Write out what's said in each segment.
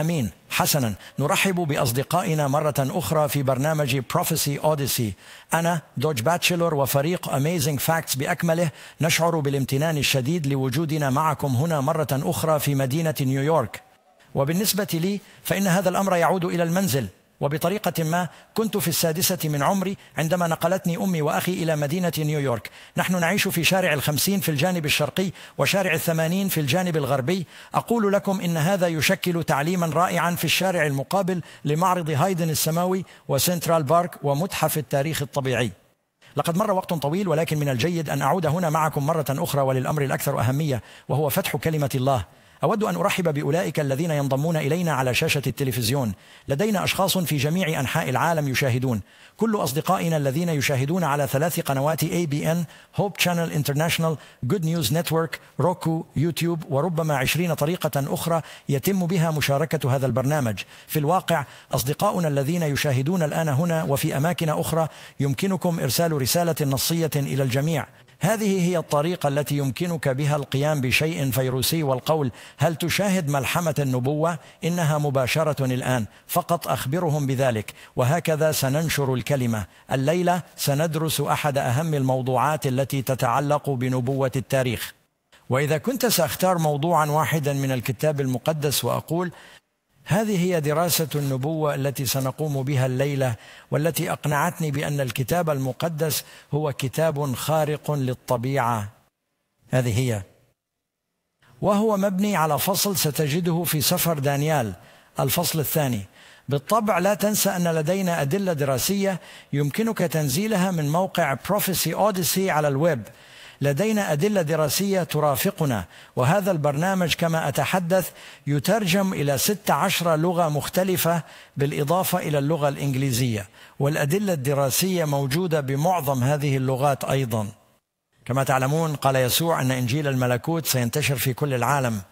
امين حسنا نرحب باصدقائنا مره اخرى في برنامج Prophecy اوديسي انا دوج باتشلور وفريق Amazing فاكتس باكمله نشعر بالامتنان الشديد لوجودنا معكم هنا مره اخرى في مدينه نيويورك وبالنسبه لي فان هذا الامر يعود الى المنزل وبطريقة ما كنت في السادسة من عمري عندما نقلتني أمي وأخي إلى مدينة نيويورك نحن نعيش في شارع الخمسين في الجانب الشرقي وشارع الثمانين في الجانب الغربي أقول لكم إن هذا يشكل تعليما رائعا في الشارع المقابل لمعرض هايدن السماوي وسنترال بارك ومتحف التاريخ الطبيعي لقد مر وقت طويل ولكن من الجيد أن أعود هنا معكم مرة أخرى وللأمر الأكثر أهمية وهو فتح كلمة الله أود أن أرحب بأولئك الذين ينضمون إلينا على شاشة التلفزيون لدينا أشخاص في جميع أنحاء العالم يشاهدون كل أصدقائنا الذين يشاهدون على ثلاث قنوات ABN Hope Channel International Good News Network روكو يوتيوب وربما عشرين طريقة أخرى يتم بها مشاركة هذا البرنامج في الواقع أصدقاؤنا الذين يشاهدون الآن هنا وفي أماكن أخرى يمكنكم إرسال رسالة نصية إلى الجميع هذه هي الطريقة التي يمكنك بها القيام بشيء فيروسي والقول هل تشاهد ملحمة النبوة؟ إنها مباشرة الآن فقط أخبرهم بذلك وهكذا سننشر الكلمة الليلة سندرس أحد أهم الموضوعات التي تتعلق بنبوة التاريخ وإذا كنت سأختار موضوعا واحدا من الكتاب المقدس وأقول هذه هي دراسة النبوة التي سنقوم بها الليلة والتي أقنعتني بأن الكتاب المقدس هو كتاب خارق للطبيعة هذه هي وهو مبني على فصل ستجده في سفر دانيال الفصل الثاني بالطبع لا تنسى أن لدينا أدلة دراسية يمكنك تنزيلها من موقع Prophecy Odyssey على الويب لدينا أدلة دراسية ترافقنا وهذا البرنامج كما أتحدث يترجم إلى 16 لغة مختلفة بالإضافة إلى اللغة الإنجليزية والأدلة الدراسية موجودة بمعظم هذه اللغات أيضا كما تعلمون قال يسوع أن إنجيل الملكوت سينتشر في كل العالم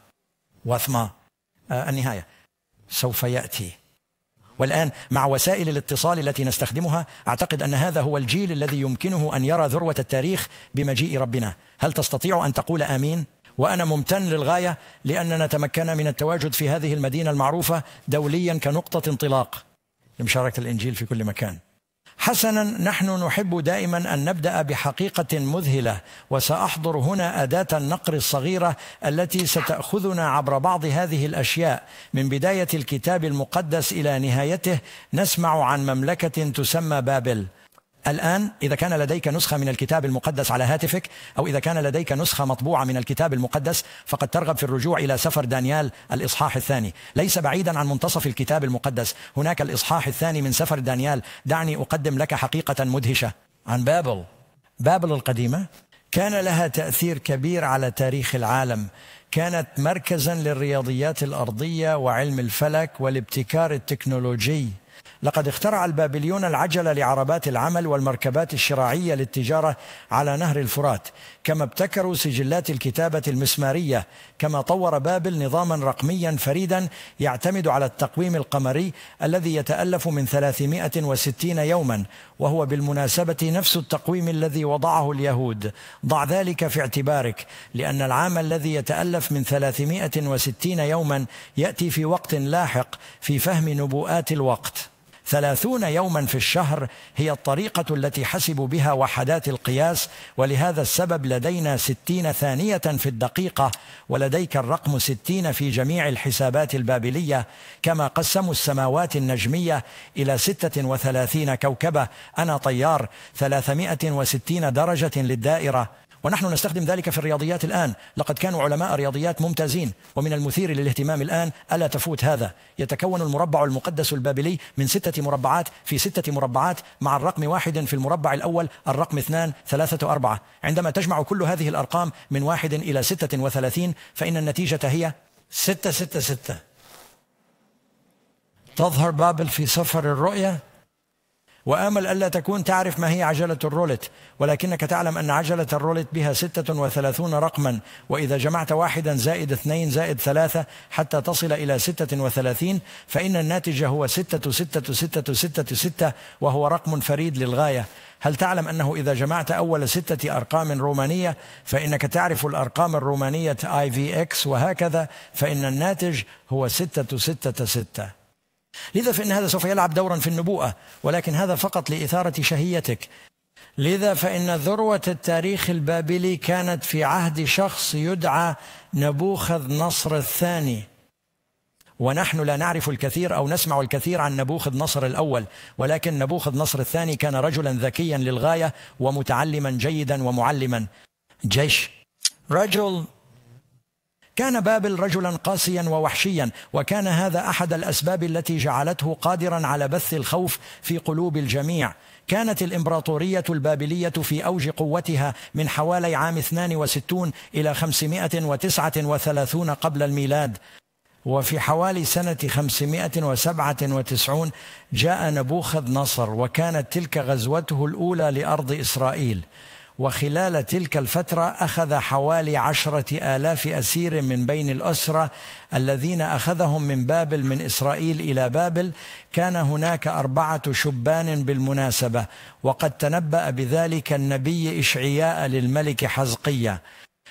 وثمة آه، النهاية سوف يأتي والآن مع وسائل الاتصال التي نستخدمها أعتقد أن هذا هو الجيل الذي يمكنه أن يرى ذروة التاريخ بمجيء ربنا هل تستطيع أن تقول آمين؟ وأنا ممتن للغاية لأننا تمكنا من التواجد في هذه المدينة المعروفة دوليا كنقطة انطلاق لمشاركة الإنجيل في كل مكان حسنا نحن نحب دائما ان نبدا بحقيقه مذهله وساحضر هنا اداه النقر الصغيره التي ستاخذنا عبر بعض هذه الاشياء من بدايه الكتاب المقدس الى نهايته نسمع عن مملكه تسمى بابل الآن إذا كان لديك نسخة من الكتاب المقدس على هاتفك أو إذا كان لديك نسخة مطبوعة من الكتاب المقدس فقد ترغب في الرجوع إلى سفر دانيال الإصحاح الثاني ليس بعيدا عن منتصف الكتاب المقدس هناك الإصحاح الثاني من سفر دانيال دعني أقدم لك حقيقة مدهشة عن بابل بابل القديمة كان لها تأثير كبير على تاريخ العالم كانت مركزا للرياضيات الأرضية وعلم الفلك والابتكار التكنولوجي لقد اخترع البابليون العجلة لعربات العمل والمركبات الشراعية للتجارة على نهر الفرات كما ابتكروا سجلات الكتابة المسمارية كما طور بابل نظاما رقميا فريدا يعتمد على التقويم القمري الذي يتألف من 360 يوما وهو بالمناسبة نفس التقويم الذي وضعه اليهود ضع ذلك في اعتبارك لأن العام الذي يتألف من 360 يوما يأتي في وقت لاحق في فهم نبوءات الوقت ثلاثون يوما في الشهر هي الطريقة التي حسبوا بها وحدات القياس ولهذا السبب لدينا ستين ثانية في الدقيقة ولديك الرقم ستين في جميع الحسابات البابلية كما قسموا السماوات النجمية إلى ستة وثلاثين كوكبة أنا طيار ثلاثمائة وستين درجة للدائرة ونحن نستخدم ذلك في الرياضيات الآن لقد كانوا علماء رياضيات ممتازين ومن المثير للاهتمام الآن ألا تفوت هذا يتكون المربع المقدس البابلي من ستة مربعات في ستة مربعات مع الرقم واحد في المربع الأول الرقم اثنان ثلاثة أربعة عندما تجمع كل هذه الأرقام من واحد إلى ستة وثلاثين فإن النتيجة هي ستة ستة ستة تظهر بابل في سفر الرؤيا وآمل ألا تكون تعرف ما هي عجلة الرولت ولكنك تعلم أن عجلة الرولت بها ستة وثلاثون رقما وإذا جمعت واحدا زائد اثنين زائد ثلاثة حتى تصل إلى ستة وثلاثين فإن الناتج هو ستة ستة ستة ستة ستة وهو رقم فريد للغاية هل تعلم أنه إذا جمعت أول ستة أرقام رومانية فإنك تعرف الأرقام الرومانية IVX وهكذا فإن الناتج هو ستة ستة ستة لذا فإن هذا سوف يلعب دورا في النبوءة ولكن هذا فقط لإثارة شهيتك لذا فإن ذروة التاريخ البابلي كانت في عهد شخص يدعى نبوخذ نصر الثاني ونحن لا نعرف الكثير أو نسمع الكثير عن نبوخذ نصر الأول ولكن نبوخذ نصر الثاني كان رجلا ذكيا للغاية ومتعلما جيدا ومعلما جيش رجل كان بابل رجلا قاسيا ووحشيا وكان هذا احد الاسباب التي جعلته قادرا على بث الخوف في قلوب الجميع كانت الإمبراطورية البابلية في أوج قوتها من حوالي عام 62 إلى 539 قبل الميلاد وفي حوالي سنة 597 جاء نبوخذ نصر وكانت تلك غزوته الأولى لأرض إسرائيل وخلال تلك الفترة أخذ حوالي عشرة آلاف أسير من بين الأسرة الذين أخذهم من بابل من إسرائيل إلى بابل كان هناك أربعة شبان بالمناسبة وقد تنبأ بذلك النبي إشعياء للملك حزقية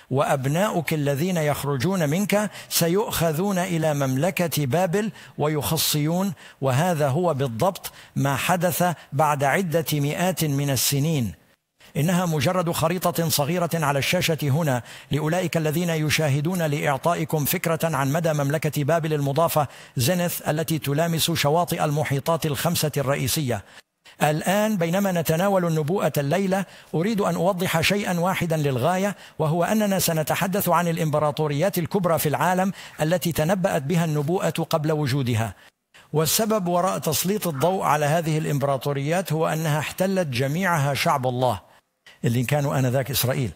وأبناؤك الذين يخرجون منك سيؤخذون إلى مملكة بابل ويخصيون وهذا هو بالضبط ما حدث بعد عدة مئات من السنين إنها مجرد خريطة صغيرة على الشاشة هنا لأولئك الذين يشاهدون لإعطائكم فكرة عن مدى مملكة بابل المضافة زينث التي تلامس شواطئ المحيطات الخمسة الرئيسية الآن بينما نتناول النبوءة الليلة أريد أن أوضح شيئا واحدا للغاية وهو أننا سنتحدث عن الإمبراطوريات الكبرى في العالم التي تنبأت بها النبوءة قبل وجودها والسبب وراء تسليط الضوء على هذه الإمبراطوريات هو أنها احتلت جميعها شعب الله اللي كانوا آنذاك إسرائيل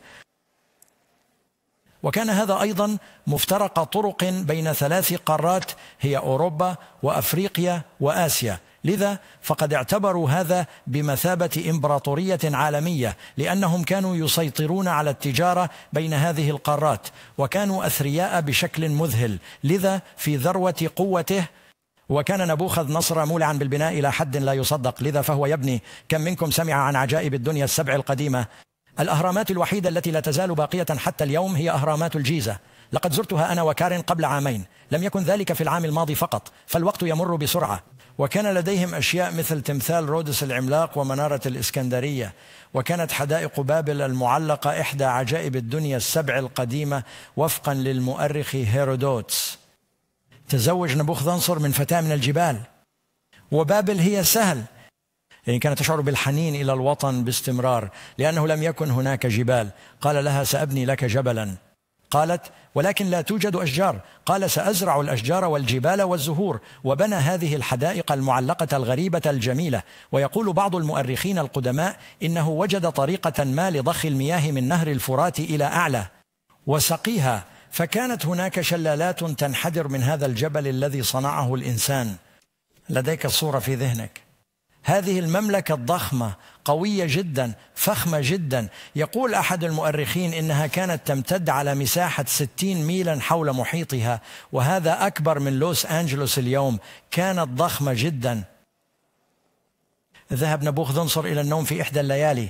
وكان هذا أيضا مفترق طرق بين ثلاث قارات هي أوروبا وأفريقيا وآسيا لذا فقد اعتبروا هذا بمثابة إمبراطورية عالمية لأنهم كانوا يسيطرون على التجارة بين هذه القارات وكانوا أثرياء بشكل مذهل لذا في ذروة قوته وكان نبوخذ نصر مولعا بالبناء إلى حد لا يصدق لذا فهو يبني كم منكم سمع عن عجائب الدنيا السبع القديمة الأهرامات الوحيدة التي لا تزال باقية حتى اليوم هي أهرامات الجيزة لقد زرتها أنا وكارن قبل عامين لم يكن ذلك في العام الماضي فقط فالوقت يمر بسرعة وكان لديهم أشياء مثل تمثال رودس العملاق ومنارة الإسكندرية وكانت حدائق بابل المعلقة إحدى عجائب الدنيا السبع القديمة وفقا للمؤرخ هيرودوتس تزوج نبوخذنصر من فتاة من الجبال وبابل هي سهل يعني كانت تشعر بالحنين إلى الوطن باستمرار لأنه لم يكن هناك جبال قال لها سأبني لك جبلا قالت ولكن لا توجد أشجار قال سأزرع الأشجار والجبال والزهور وبنى هذه الحدائق المعلقة الغريبة الجميلة ويقول بعض المؤرخين القدماء إنه وجد طريقة ما لضخ المياه من نهر الفرات إلى أعلى وسقيها فكانت هناك شلالات تنحدر من هذا الجبل الذي صنعه الانسان لديك الصوره في ذهنك هذه المملكه الضخمه قويه جدا فخمه جدا يقول احد المؤرخين انها كانت تمتد على مساحه 60 ميلا حول محيطها وهذا اكبر من لوس انجلوس اليوم كانت ضخمه جدا ذهب نبوخذنصر الى النوم في احدى الليالي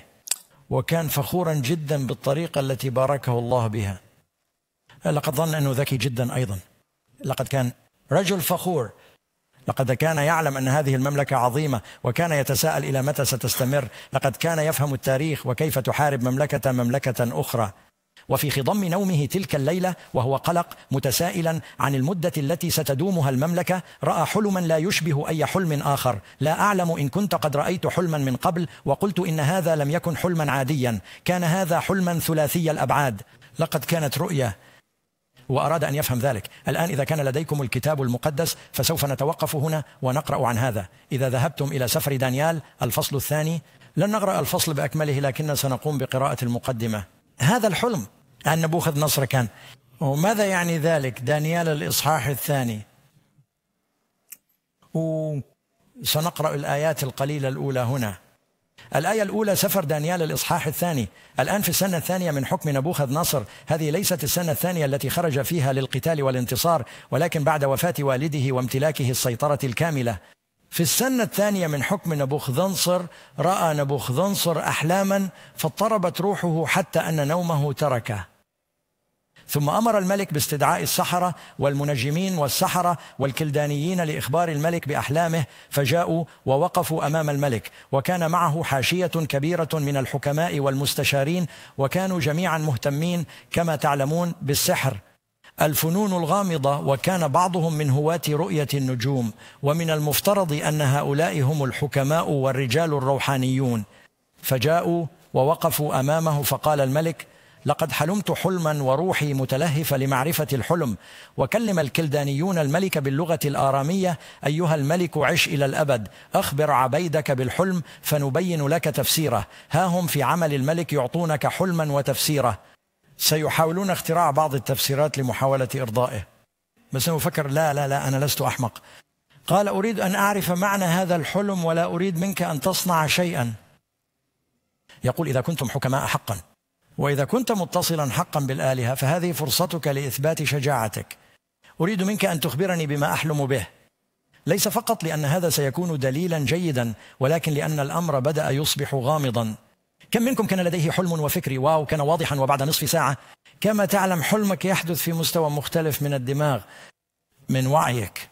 وكان فخورا جدا بالطريقه التي باركه الله بها لقد ظن أنه ذكي جدا أيضا لقد كان رجل فخور لقد كان يعلم أن هذه المملكة عظيمة وكان يتساءل إلى متى ستستمر لقد كان يفهم التاريخ وكيف تحارب مملكة مملكة أخرى وفي خضم نومه تلك الليله وهو قلق متسائلا عن المده التي ستدومها المملكه راى حلما لا يشبه اي حلم اخر لا اعلم ان كنت قد رايت حلما من قبل وقلت ان هذا لم يكن حلما عاديا كان هذا حلما ثلاثي الابعاد لقد كانت رؤيه وأراد أن يفهم ذلك الآن إذا كان لديكم الكتاب المقدس فسوف نتوقف هنا ونقرأ عن هذا إذا ذهبتم إلى سفر دانيال الفصل الثاني لن نقرأ الفصل بأكمله لكن سنقوم بقراءة المقدمة هذا الحلم عن نبوخذ نصر كان وماذا يعني ذلك دانيال الإصحاح الثاني سنقرأ الآيات القليلة الأولى هنا الآية الأولى سفر دانيال الإصحاح الثاني الآن في السنة الثانية من حكم نبوخذ نصر هذه ليست السنة الثانية التي خرج فيها للقتال والانتصار ولكن بعد وفاة والده وامتلاكه السيطرة الكاملة في السنة الثانية من حكم نبوخذنصر رأى نبوخذنصر أحلاما فاضطربت روحه حتى أن نومه تركه ثم امر الملك باستدعاء السحره والمنجمين والسحره والكلدانيين لاخبار الملك باحلامه فجاءوا ووقفوا امام الملك وكان معه حاشيه كبيره من الحكماء والمستشارين وكانوا جميعا مهتمين كما تعلمون بالسحر الفنون الغامضه وكان بعضهم من هواه رؤيه النجوم ومن المفترض ان هؤلاء هم الحكماء والرجال الروحانيون فجاءوا ووقفوا امامه فقال الملك لقد حلمت حلما وروحي متلهفة لمعرفة الحلم وكلم الكلدانيون الملك باللغة الآرامية أيها الملك عش إلى الأبد أخبر عبيدك بالحلم فنبين لك تفسيره ها هم في عمل الملك يعطونك حلما وتفسيره سيحاولون اختراع بعض التفسيرات لمحاولة إرضائه بس أنا أفكر لا لا لا أنا لست أحمق قال أريد أن أعرف معنى هذا الحلم ولا أريد منك أن تصنع شيئا يقول إذا كنتم حكماء حقا وإذا كنت متصلا حقا بالآلهة فهذه فرصتك لإثبات شجاعتك أريد منك أن تخبرني بما أحلم به ليس فقط لأن هذا سيكون دليلا جيدا ولكن لأن الأمر بدأ يصبح غامضا كم منكم كان لديه حلم وفكري واو كان واضحا وبعد نصف ساعة كما تعلم حلمك يحدث في مستوى مختلف من الدماغ من وعيك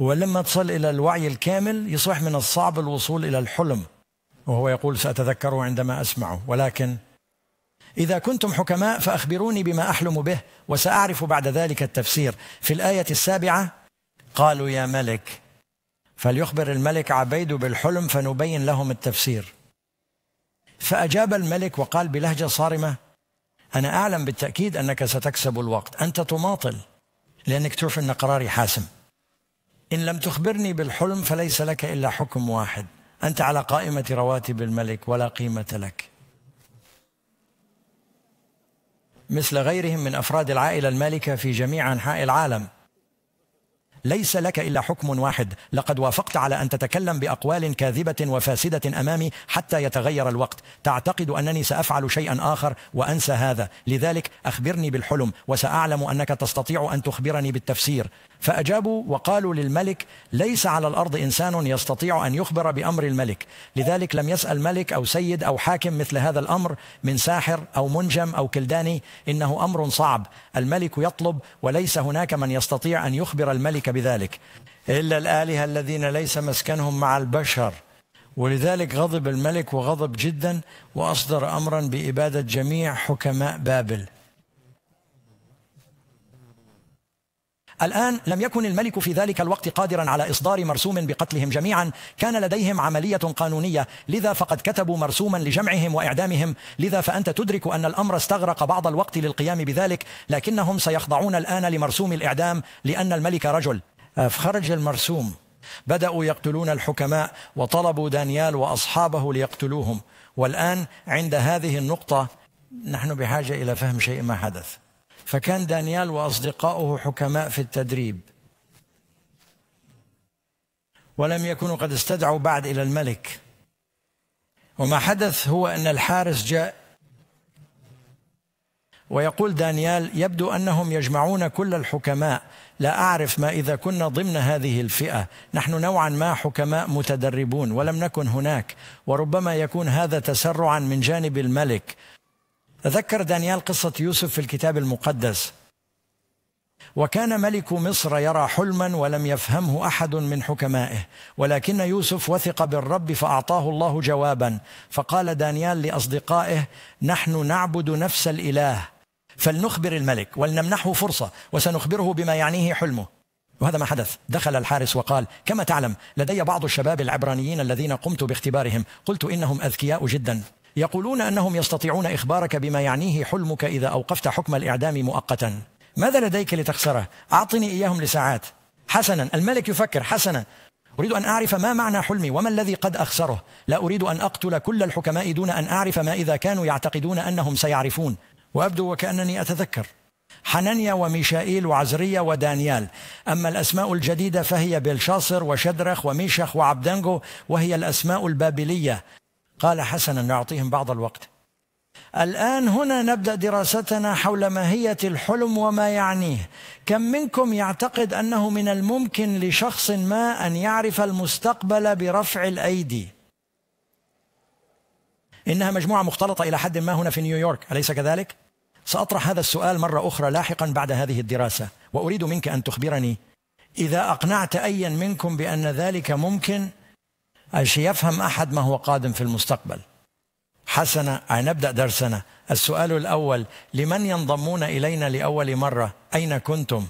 ولما تصل إلى الوعي الكامل يصبح من الصعب الوصول إلى الحلم وهو يقول سأتذكره عندما أسمعه ولكن إذا كنتم حكماء فأخبروني بما أحلم به وسأعرف بعد ذلك التفسير في الآية السابعة قالوا يا ملك فليخبر الملك عبيد بالحلم فنبين لهم التفسير فأجاب الملك وقال بلهجة صارمة أنا أعلم بالتأكيد أنك ستكسب الوقت أنت تماطل لأنك تعرف أن قراري حاسم إن لم تخبرني بالحلم فليس لك إلا حكم واحد أنت على قائمة رواتب الملك ولا قيمة لك مثل غيرهم من افراد العائله المالكه في جميع انحاء العالم ليس لك الا حكم واحد لقد وافقت على ان تتكلم باقوال كاذبه وفاسده امامي حتى يتغير الوقت تعتقد انني سافعل شيئا اخر وانسى هذا لذلك اخبرني بالحلم وساعلم انك تستطيع ان تخبرني بالتفسير فأجابوا وقالوا للملك ليس على الأرض إنسان يستطيع أن يخبر بأمر الملك لذلك لم يسأل ملك أو سيد أو حاكم مثل هذا الأمر من ساحر أو منجم أو كلداني إنه أمر صعب الملك يطلب وليس هناك من يستطيع أن يخبر الملك بذلك إلا الآلهة الذين ليس مسكنهم مع البشر ولذلك غضب الملك وغضب جدا وأصدر أمرا بإبادة جميع حكماء بابل الآن لم يكن الملك في ذلك الوقت قادرا على إصدار مرسوم بقتلهم جميعا كان لديهم عملية قانونية لذا فقد كتبوا مرسوما لجمعهم وإعدامهم لذا فأنت تدرك أن الأمر استغرق بعض الوقت للقيام بذلك لكنهم سيخضعون الآن لمرسوم الإعدام لأن الملك رجل فخرج المرسوم بدأوا يقتلون الحكماء وطلبوا دانيال وأصحابه ليقتلوهم والآن عند هذه النقطة نحن بحاجة إلى فهم شيء ما حدث فكان دانيال وأصدقاؤه حكماء في التدريب ولم يكونوا قد استدعوا بعد إلى الملك وما حدث هو أن الحارس جاء ويقول دانيال يبدو أنهم يجمعون كل الحكماء لا أعرف ما إذا كنا ضمن هذه الفئة نحن نوعا ما حكماء متدربون ولم نكن هناك وربما يكون هذا تسرعا من جانب الملك ذكر دانيال قصة يوسف في الكتاب المقدس وكان ملك مصر يرى حلما ولم يفهمه احد من حكمائه ولكن يوسف وثق بالرب فاعطاه الله جوابا فقال دانيال لاصدقائه نحن نعبد نفس الاله فلنخبر الملك ولنمنحه فرصه وسنخبره بما يعنيه حلمه وهذا ما حدث دخل الحارس وقال كما تعلم لدي بعض الشباب العبرانيين الذين قمت باختبارهم قلت انهم اذكياء جدا يقولون أنهم يستطيعون إخبارك بما يعنيه حلمك إذا أوقفت حكم الإعدام مؤقتا ماذا لديك لتخسره؟ أعطني إياهم لساعات حسنا الملك يفكر حسنا أريد أن أعرف ما معنى حلمي وما الذي قد أخسره لا أريد أن أقتل كل الحكماء دون أن أعرف ما إذا كانوا يعتقدون أنهم سيعرفون وأبدو وكأنني أتذكر حنانيا وميشائيل وعزرية ودانيال أما الأسماء الجديدة فهي بلشاصر وشدرخ وميشخ وعبدانجو وهي الأسماء البابلية قال حسنا نعطيهم بعض الوقت الآن هنا نبدأ دراستنا حول ماهية الحلم وما يعنيه كم منكم يعتقد أنه من الممكن لشخص ما أن يعرف المستقبل برفع الأيدي إنها مجموعة مختلطة إلى حد ما هنا في نيويورك أليس كذلك؟ سأطرح هذا السؤال مرة أخرى لاحقا بعد هذه الدراسة وأريد منك أن تخبرني إذا أقنعت أيا منكم بأن ذلك ممكن عشان يفهم أحد ما هو قادم في المستقبل حسنا نبدأ درسنا السؤال الأول لمن ينضمون إلينا لأول مرة أين كنتم؟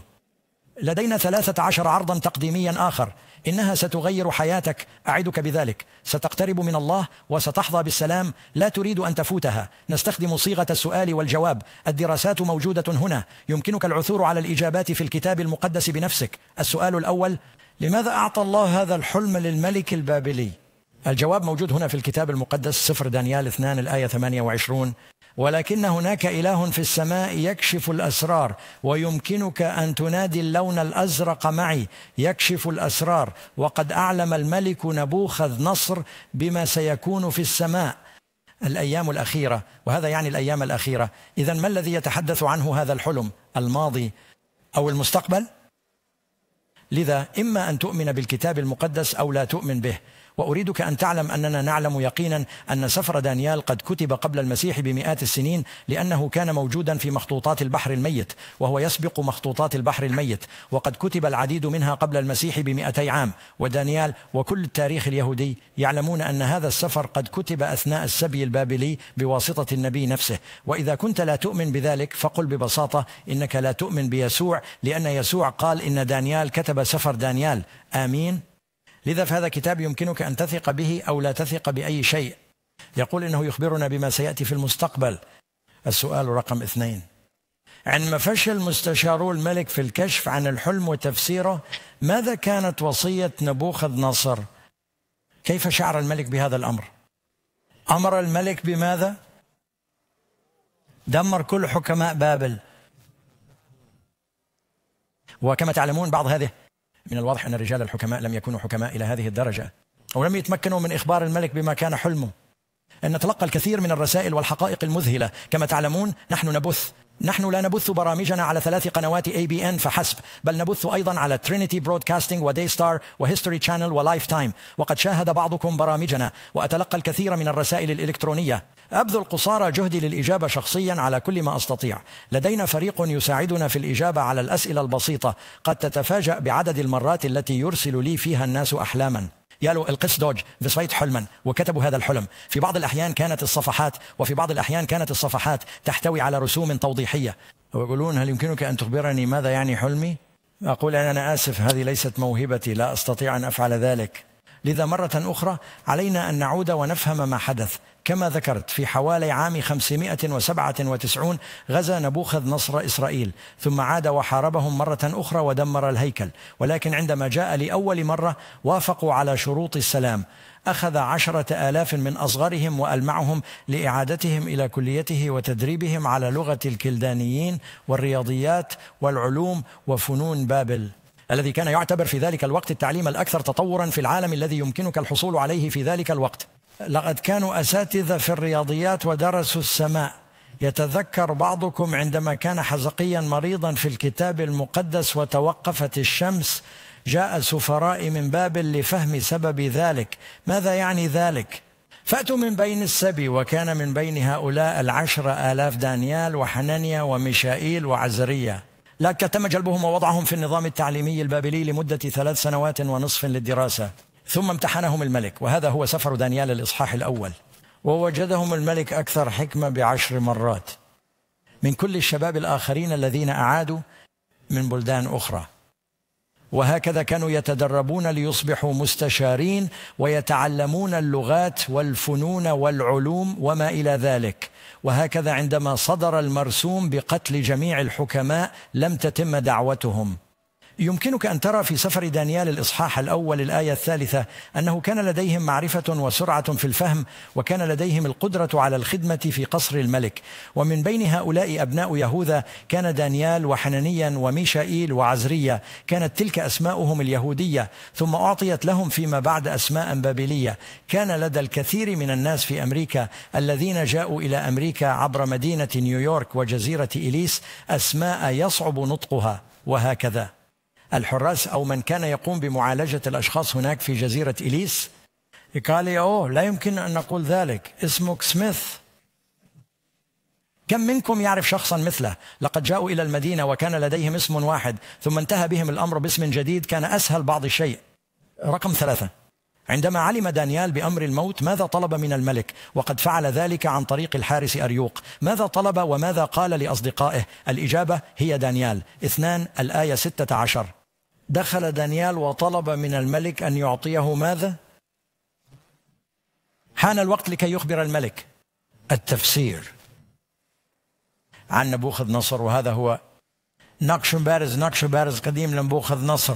لدينا ثلاثة عشر عرضا تقديميا آخر إنها ستغير حياتك أعدك بذلك ستقترب من الله وستحظى بالسلام لا تريد أن تفوتها نستخدم صيغة السؤال والجواب الدراسات موجودة هنا يمكنك العثور على الإجابات في الكتاب المقدس بنفسك السؤال الأول لماذا أعطى الله هذا الحلم للملك البابلي الجواب موجود هنا في الكتاب المقدس سفر دانيال 2 الآية 28 ولكن هناك إله في السماء يكشف الأسرار ويمكنك أن تنادي اللون الأزرق معي يكشف الأسرار وقد أعلم الملك نبوخذ نصر بما سيكون في السماء الأيام الأخيرة وهذا يعني الأيام الأخيرة إذا ما الذي يتحدث عنه هذا الحلم الماضي أو المستقبل لذا إما أن تؤمن بالكتاب المقدس أو لا تؤمن به وأريدك أن تعلم أننا نعلم يقينا أن سفر دانيال قد كتب قبل المسيح بمئات السنين لأنه كان موجودا في مخطوطات البحر الميت وهو يسبق مخطوطات البحر الميت وقد كتب العديد منها قبل المسيح بمئتي عام ودانيال وكل التاريخ اليهودي يعلمون أن هذا السفر قد كتب أثناء السبي البابلي بواسطة النبي نفسه وإذا كنت لا تؤمن بذلك فقل ببساطة إنك لا تؤمن بيسوع لأن يسوع قال إن دانيال كتب سفر دانيال آمين لذا فهذا كتاب يمكنك أن تثق به أو لا تثق بأي شيء يقول إنه يخبرنا بما سيأتي في المستقبل السؤال رقم اثنين عندما فشل مستشارو الملك في الكشف عن الحلم وتفسيره ماذا كانت وصية نبوخذ نصر كيف شعر الملك بهذا الأمر أمر الملك بماذا دمر كل حكماء بابل وكما تعلمون بعض هذه من الواضح أن رجال الحكماء لم يكونوا حكماء إلى هذه الدرجة ولم يتمكنوا من إخبار الملك بما كان حلمه أن نتلقى الكثير من الرسائل والحقائق المذهلة كما تعلمون نحن نبث نحن لا نبث برامجنا على ثلاث قنوات اي بي ان فحسب بل نبث ايضا على ترينيتي برودكاستنج وداي ستار وهيستوري شانل ولايف تايم وقد شاهد بعضكم برامجنا واتلقى الكثير من الرسائل الالكترونيه ابذل قصارى جهدي للاجابه شخصيا على كل ما استطيع لدينا فريق يساعدنا في الاجابه على الاسئله البسيطه قد تتفاجا بعدد المرات التي يرسل لي فيها الناس احلاما يالو القس دوج رأيت حلما وكتبوا هذا الحلم في بعض الأحيان كانت الصفحات وفي بعض الأحيان كانت الصفحات تحتوي على رسوم توضيحية ويقولون هل يمكنك أن تخبرني ماذا يعني حلمي؟ أقول أنا آسف هذه ليست موهبتي لا أستطيع أن أفعل ذلك لذا مرة أخرى علينا أن نعود ونفهم ما حدث كما ذكرت في حوالي عام 597 غزا نبوخذ نصر إسرائيل ثم عاد وحاربهم مرة أخرى ودمر الهيكل ولكن عندما جاء لأول مرة وافقوا على شروط السلام أخذ عشرة آلاف من أصغرهم وألمعهم لإعادتهم إلى كليته وتدريبهم على لغة الكلدانيين والرياضيات والعلوم وفنون بابل الذي كان يعتبر في ذلك الوقت التعليم الأكثر تطورا في العالم الذي يمكنك الحصول عليه في ذلك الوقت لقد كانوا أساتذة في الرياضيات ودرسوا السماء يتذكر بعضكم عندما كان حزقيا مريضا في الكتاب المقدس وتوقفت الشمس جاء سفراء من بابل لفهم سبب ذلك ماذا يعني ذلك فأتوا من بين السبي وكان من بين هؤلاء العشرة آلاف دانيال وحنانيا وميشائيل وعزرية لكن تم جلبهم ووضعهم في النظام التعليمي البابلي لمدة ثلاث سنوات ونصف للدراسة ثم امتحنهم الملك وهذا هو سفر دانيال الإصحاح الأول ووجدهم الملك أكثر حكمة بعشر مرات من كل الشباب الآخرين الذين أعادوا من بلدان أخرى وهكذا كانوا يتدربون ليصبحوا مستشارين ويتعلمون اللغات والفنون والعلوم وما الى ذلك وهكذا عندما صدر المرسوم بقتل جميع الحكماء لم تتم دعوتهم يمكنك أن ترى في سفر دانيال الإصحاح الأول الآية الثالثة أنه كان لديهم معرفة وسرعة في الفهم وكان لديهم القدرة على الخدمة في قصر الملك ومن بين هؤلاء أبناء يهوذا كان دانيال وحنانيا وميشائيل وعزرية كانت تلك أسماؤهم اليهودية ثم أعطيت لهم فيما بعد أسماء بابلية كان لدى الكثير من الناس في أمريكا الذين جاءوا إلى أمريكا عبر مدينة نيويورك وجزيرة إليس أسماء يصعب نطقها وهكذا الحراس أو من كان يقوم بمعالجة الأشخاص هناك في جزيرة إليس قال لي أوه لا يمكن أن نقول ذلك اسمك سميث كم منكم يعرف شخصا مثله لقد جاءوا إلى المدينة وكان لديهم اسم واحد ثم انتهى بهم الأمر باسم جديد كان أسهل بعض الشيء رقم ثلاثة عندما علم دانيال بأمر الموت ماذا طلب من الملك وقد فعل ذلك عن طريق الحارس أريوق ماذا طلب وماذا قال لأصدقائه الإجابة هي دانيال اثنان الآية ستة عشر دخل دانيال وطلب من الملك أن يعطيه ماذا حان الوقت لكي يخبر الملك التفسير عن نبوخذ نصر وهذا هو نقش بارز نقش بارز قديم لنبوخذ نصر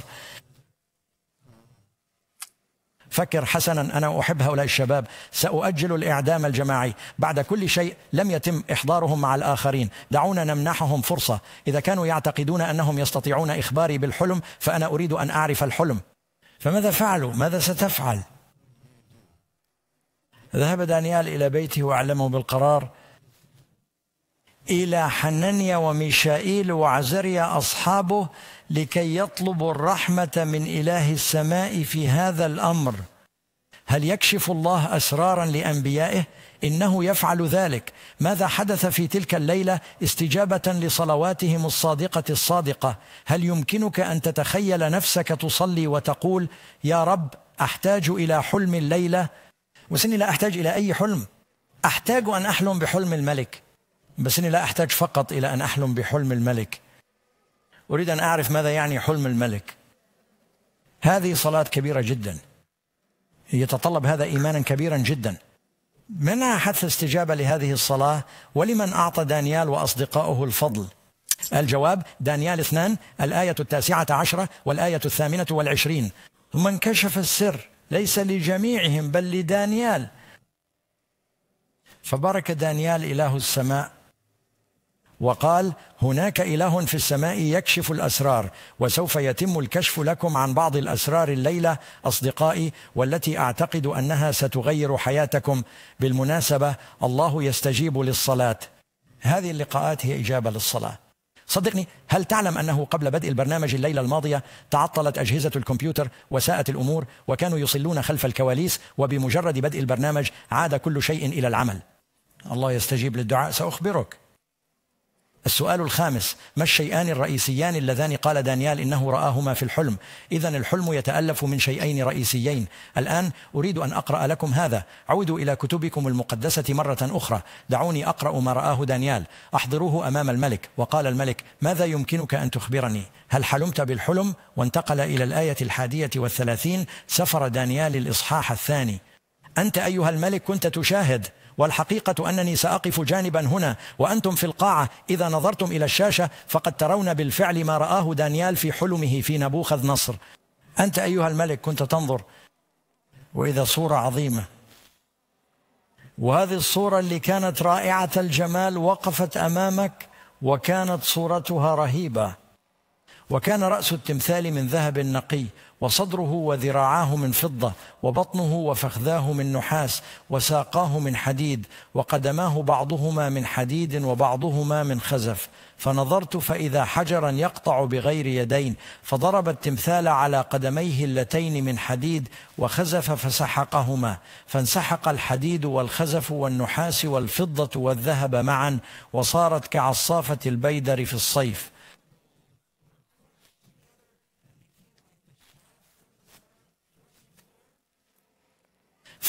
فكر حسنا أنا أحب هؤلاء الشباب سأؤجل الإعدام الجماعي بعد كل شيء لم يتم إحضارهم مع الآخرين دعونا نمنحهم فرصة إذا كانوا يعتقدون أنهم يستطيعون إخباري بالحلم فأنا أريد أن أعرف الحلم فماذا فعلوا ماذا ستفعل ذهب دانيال إلى بيته وأعلمه بالقرار إلى حنانيا وميشائيل وعزريا أصحابه لكي يطلبوا الرحمة من إله السماء في هذا الأمر هل يكشف الله أسرارا لأنبيائه؟ إنه يفعل ذلك ماذا حدث في تلك الليلة استجابة لصلواتهم الصادقة الصادقة هل يمكنك أن تتخيل نفسك تصلي وتقول يا رب أحتاج إلى حلم الليلة وسني لا أحتاج إلى أي حلم أحتاج أن أحلم بحلم الملك بس إني لا أحتاج فقط إلى أن أحلم بحلم الملك أريد أن أعرف ماذا يعني حلم الملك هذه صلاة كبيرة جدا يتطلب هذا إيمانا كبيرا جدا منها حث استجابة لهذه الصلاة ولمن أعطى دانيال وأصدقائه الفضل الجواب دانيال اثنان الآية التاسعة عشرة والآية الثامنة والعشرين ثم انكشف السر ليس لجميعهم بل لدانيال فبارك دانيال إله السماء وقال هناك إله في السماء يكشف الأسرار وسوف يتم الكشف لكم عن بعض الأسرار الليلة أصدقائي والتي أعتقد أنها ستغير حياتكم بالمناسبة الله يستجيب للصلاة هذه اللقاءات هي إجابة للصلاة صدقني هل تعلم أنه قبل بدء البرنامج الليلة الماضية تعطلت أجهزة الكمبيوتر وساءت الأمور وكانوا يصلون خلف الكواليس وبمجرد بدء البرنامج عاد كل شيء إلى العمل الله يستجيب للدعاء سأخبرك السؤال الخامس ما الشيئان الرئيسيان اللذان قال دانيال إنه رآهما في الحلم إذا الحلم يتألف من شيئين رئيسيين الآن أريد أن أقرأ لكم هذا عودوا إلى كتبكم المقدسة مرة أخرى دعوني أقرأ ما رآه دانيال أحضروه أمام الملك وقال الملك ماذا يمكنك أن تخبرني هل حلمت بالحلم وانتقل إلى الآية الحادية والثلاثين سفر دانيال الإصحاح الثاني أنت أيها الملك كنت تشاهد والحقيقة أنني سأقف جانبا هنا وأنتم في القاعة إذا نظرتم إلى الشاشة فقد ترون بالفعل ما رآه دانيال في حلمه في نبوخذ نصر أنت أيها الملك كنت تنظر وإذا صورة عظيمة وهذه الصورة اللي كانت رائعة الجمال وقفت أمامك وكانت صورتها رهيبة وكان رأس التمثال من ذهب نقي وصدره وذراعاه من فضة وبطنه وفخذاه من نحاس وساقاه من حديد وقدماه بعضهما من حديد وبعضهما من خزف فنظرت فإذا حجرا يقطع بغير يدين فضرب التمثال على قدميه اللتين من حديد وخزف فسحقهما فانسحق الحديد والخزف والنحاس والفضة والذهب معا وصارت كعصافة البيدر في الصيف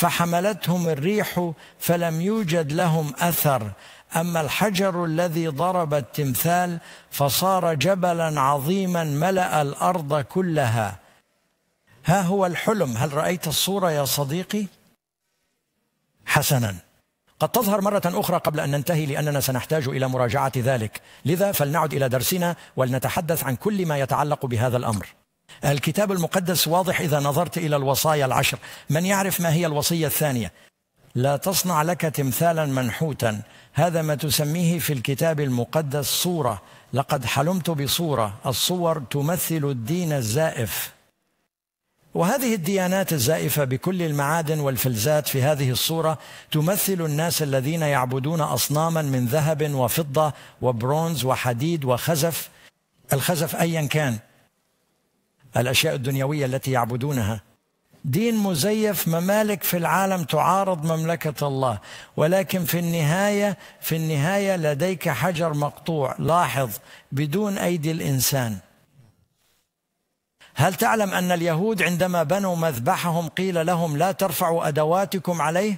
فحملتهم الريح فلم يوجد لهم اثر اما الحجر الذي ضرب التمثال فصار جبلا عظيما ملا الارض كلها ها هو الحلم هل رايت الصوره يا صديقي حسنا قد تظهر مرة أخرى قبل أن ننتهي لأننا سنحتاج إلى مراجعة ذلك لذا فلنعد إلى درسنا ولنتحدث عن كل ما يتعلق بهذا الأمر الكتاب المقدس واضح إذا نظرت إلى الوصايا العشر من يعرف ما هي الوصية الثانية لا تصنع لك تمثالا منحوتا هذا ما تسميه في الكتاب المقدس صورة لقد حلمت بصورة الصور تمثل الدين الزائف وهذه الديانات الزائفة بكل المعادن والفلزات في هذه الصورة تمثل الناس الذين يعبدون أصناما من ذهب وفضة وبرونز وحديد وخزف الخزف أيا كان الأشياء الدنيوية التي يعبدونها دين مزيف ممالك في العالم تعارض مملكة الله ولكن في النهاية في النهاية لديك حجر مقطوع لاحظ بدون أيدي الإنسان هل تعلم أن اليهود عندما بنوا مذبحهم قيل لهم لا ترفعوا أدواتكم عليه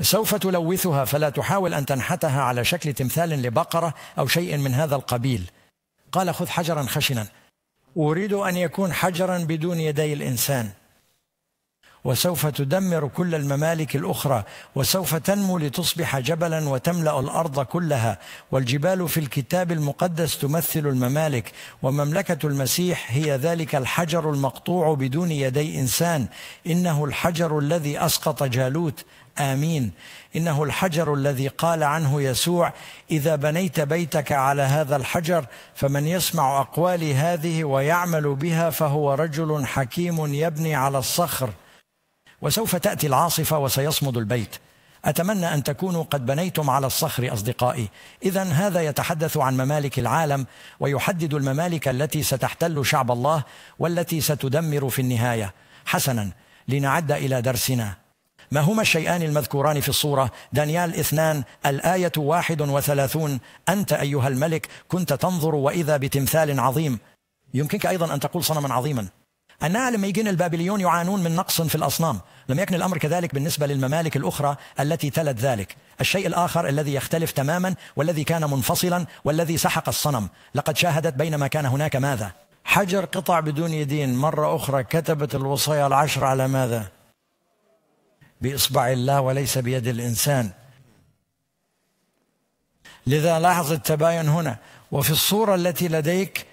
سوف تلوثها فلا تحاول أن تنحتها على شكل تمثال لبقرة أو شيء من هذا القبيل قال خذ حجرا خشنا أريد أن يكون حجرا بدون يدي الإنسان وسوف تدمر كل الممالك الاخرى وسوف تنمو لتصبح جبلا وتملا الارض كلها والجبال في الكتاب المقدس تمثل الممالك ومملكه المسيح هي ذلك الحجر المقطوع بدون يدي انسان انه الحجر الذي اسقط جالوت امين انه الحجر الذي قال عنه يسوع اذا بنيت بيتك على هذا الحجر فمن يسمع اقوالي هذه ويعمل بها فهو رجل حكيم يبني على الصخر وسوف تاتي العاصفه وسيصمد البيت اتمنى ان تكونوا قد بنيتم على الصخر اصدقائي اذا هذا يتحدث عن ممالك العالم ويحدد الممالك التي ستحتل شعب الله والتي ستدمر في النهايه حسنا لنعد الى درسنا ما هما الشيئان المذكوران في الصورة دانيال اثنان الآية واحد وثلاثون أنت أيها الملك كنت تنظر وإذا بتمثال عظيم يمكنك أيضا أن تقول صنما عظيما أنا لما يجين البابليون يعانون من نقص في الأصنام لم يكن الأمر كذلك بالنسبة للممالك الأخرى التي تلت ذلك الشيء الآخر الذي يختلف تماما والذي كان منفصلا والذي سحق الصنم لقد شاهدت بينما كان هناك ماذا حجر قطع بدون يدين مرة أخرى كتبت الوصايا العشر على ماذا باصبع الله وليس بيد الانسان لذا لاحظ التباين هنا وفي الصوره التي لديك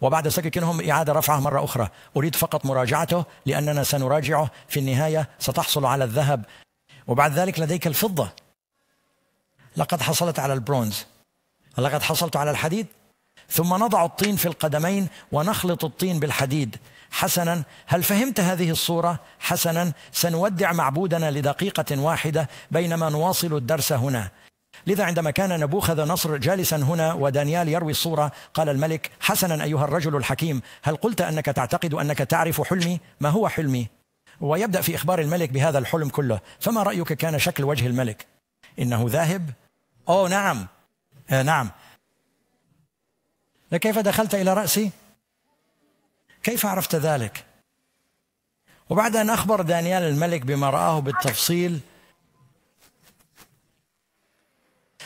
وبعد سككنهم إعادة رفعه مرة أخرى أريد فقط مراجعته لأننا سنراجعه في النهاية ستحصل على الذهب وبعد ذلك لديك الفضة لقد حصلت على البرونز لقد حصلت على الحديد ثم نضع الطين في القدمين ونخلط الطين بالحديد حسنا هل فهمت هذه الصورة؟ حسنا سنودع معبودنا لدقيقة واحدة بينما نواصل الدرس هنا لذا عندما كان نبوخذ نصر جالسا هنا ودانيال يروي الصورة قال الملك حسنا أيها الرجل الحكيم هل قلت أنك تعتقد أنك تعرف حلمي؟ ما هو حلمي؟ ويبدأ في إخبار الملك بهذا الحلم كله فما رأيك كان شكل وجه الملك؟ إنه ذاهب؟ أوه نعم آه نعم لكيف دخلت إلى رأسي كيف عرفت ذلك وبعد أن أخبر دانيال الملك بما رآه بالتفصيل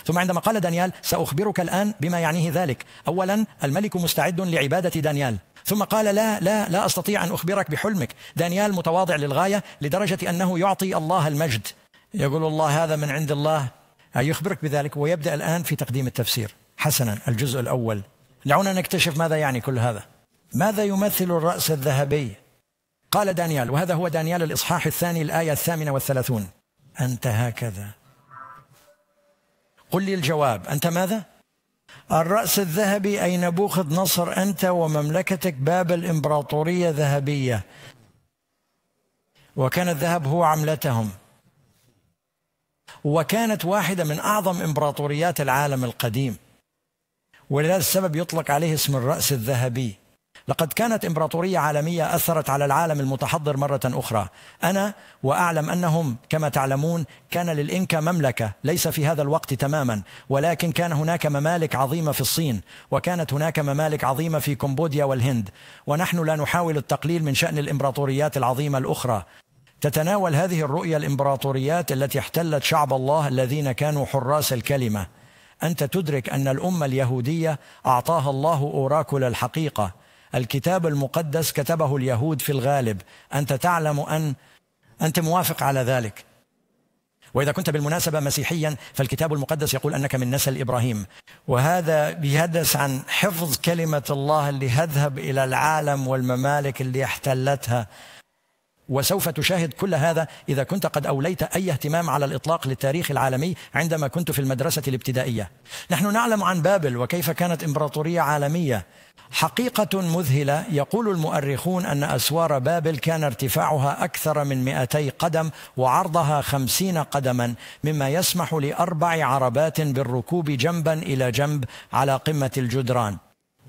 ثم عندما قال دانيال سأخبرك الآن بما يعنيه ذلك أولا الملك مستعد لعبادة دانيال ثم قال لا لا لا أستطيع أن أخبرك بحلمك دانيال متواضع للغاية لدرجة أنه يعطي الله المجد يقول الله هذا من عند الله يخبرك بذلك ويبدأ الآن في تقديم التفسير حسنا الجزء الأول دعونا نكتشف ماذا يعني كل هذا ماذا يمثل الرأس الذهبي قال دانيال وهذا هو دانيال الإصحاح الثاني الآية الثامنة والثلاثون أنت هكذا قل لي الجواب أنت ماذا؟ الرأس الذهبي أي نبوخذ نصر أنت ومملكتك باب الإمبراطورية ذهبية وكان الذهب هو عملتهم وكانت واحدة من أعظم إمبراطوريات العالم القديم ولهذا السبب يطلق عليه اسم الرأس الذهبي لقد كانت إمبراطورية عالمية أثرت على العالم المتحضر مرة أخرى أنا وأعلم أنهم كما تعلمون كان للإنكا مملكة ليس في هذا الوقت تماما ولكن كان هناك ممالك عظيمة في الصين وكانت هناك ممالك عظيمة في كمبوديا والهند ونحن لا نحاول التقليل من شأن الإمبراطوريات العظيمة الأخرى تتناول هذه الرؤية الإمبراطوريات التي احتلت شعب الله الذين كانوا حراس الكلمة أنت تدرك أن الأمة اليهودية أعطاها الله أوراكل الحقيقة الكتاب المقدس كتبه اليهود في الغالب أنت تعلم أن أنت موافق على ذلك وإذا كنت بالمناسبة مسيحيا فالكتاب المقدس يقول أنك من نسل إبراهيم وهذا بيحدث عن حفظ كلمة الله اللي هذهب إلى العالم والممالك اللي احتلتها وسوف تشاهد كل هذا إذا كنت قد أوليت أي اهتمام على الإطلاق للتاريخ العالمي عندما كنت في المدرسة الابتدائية نحن نعلم عن بابل وكيف كانت إمبراطورية عالمية حقيقة مذهلة يقول المؤرخون أن أسوار بابل كان ارتفاعها أكثر من 200 قدم وعرضها 50 قدما مما يسمح لأربع عربات بالركوب جنبا إلى جنب على قمة الجدران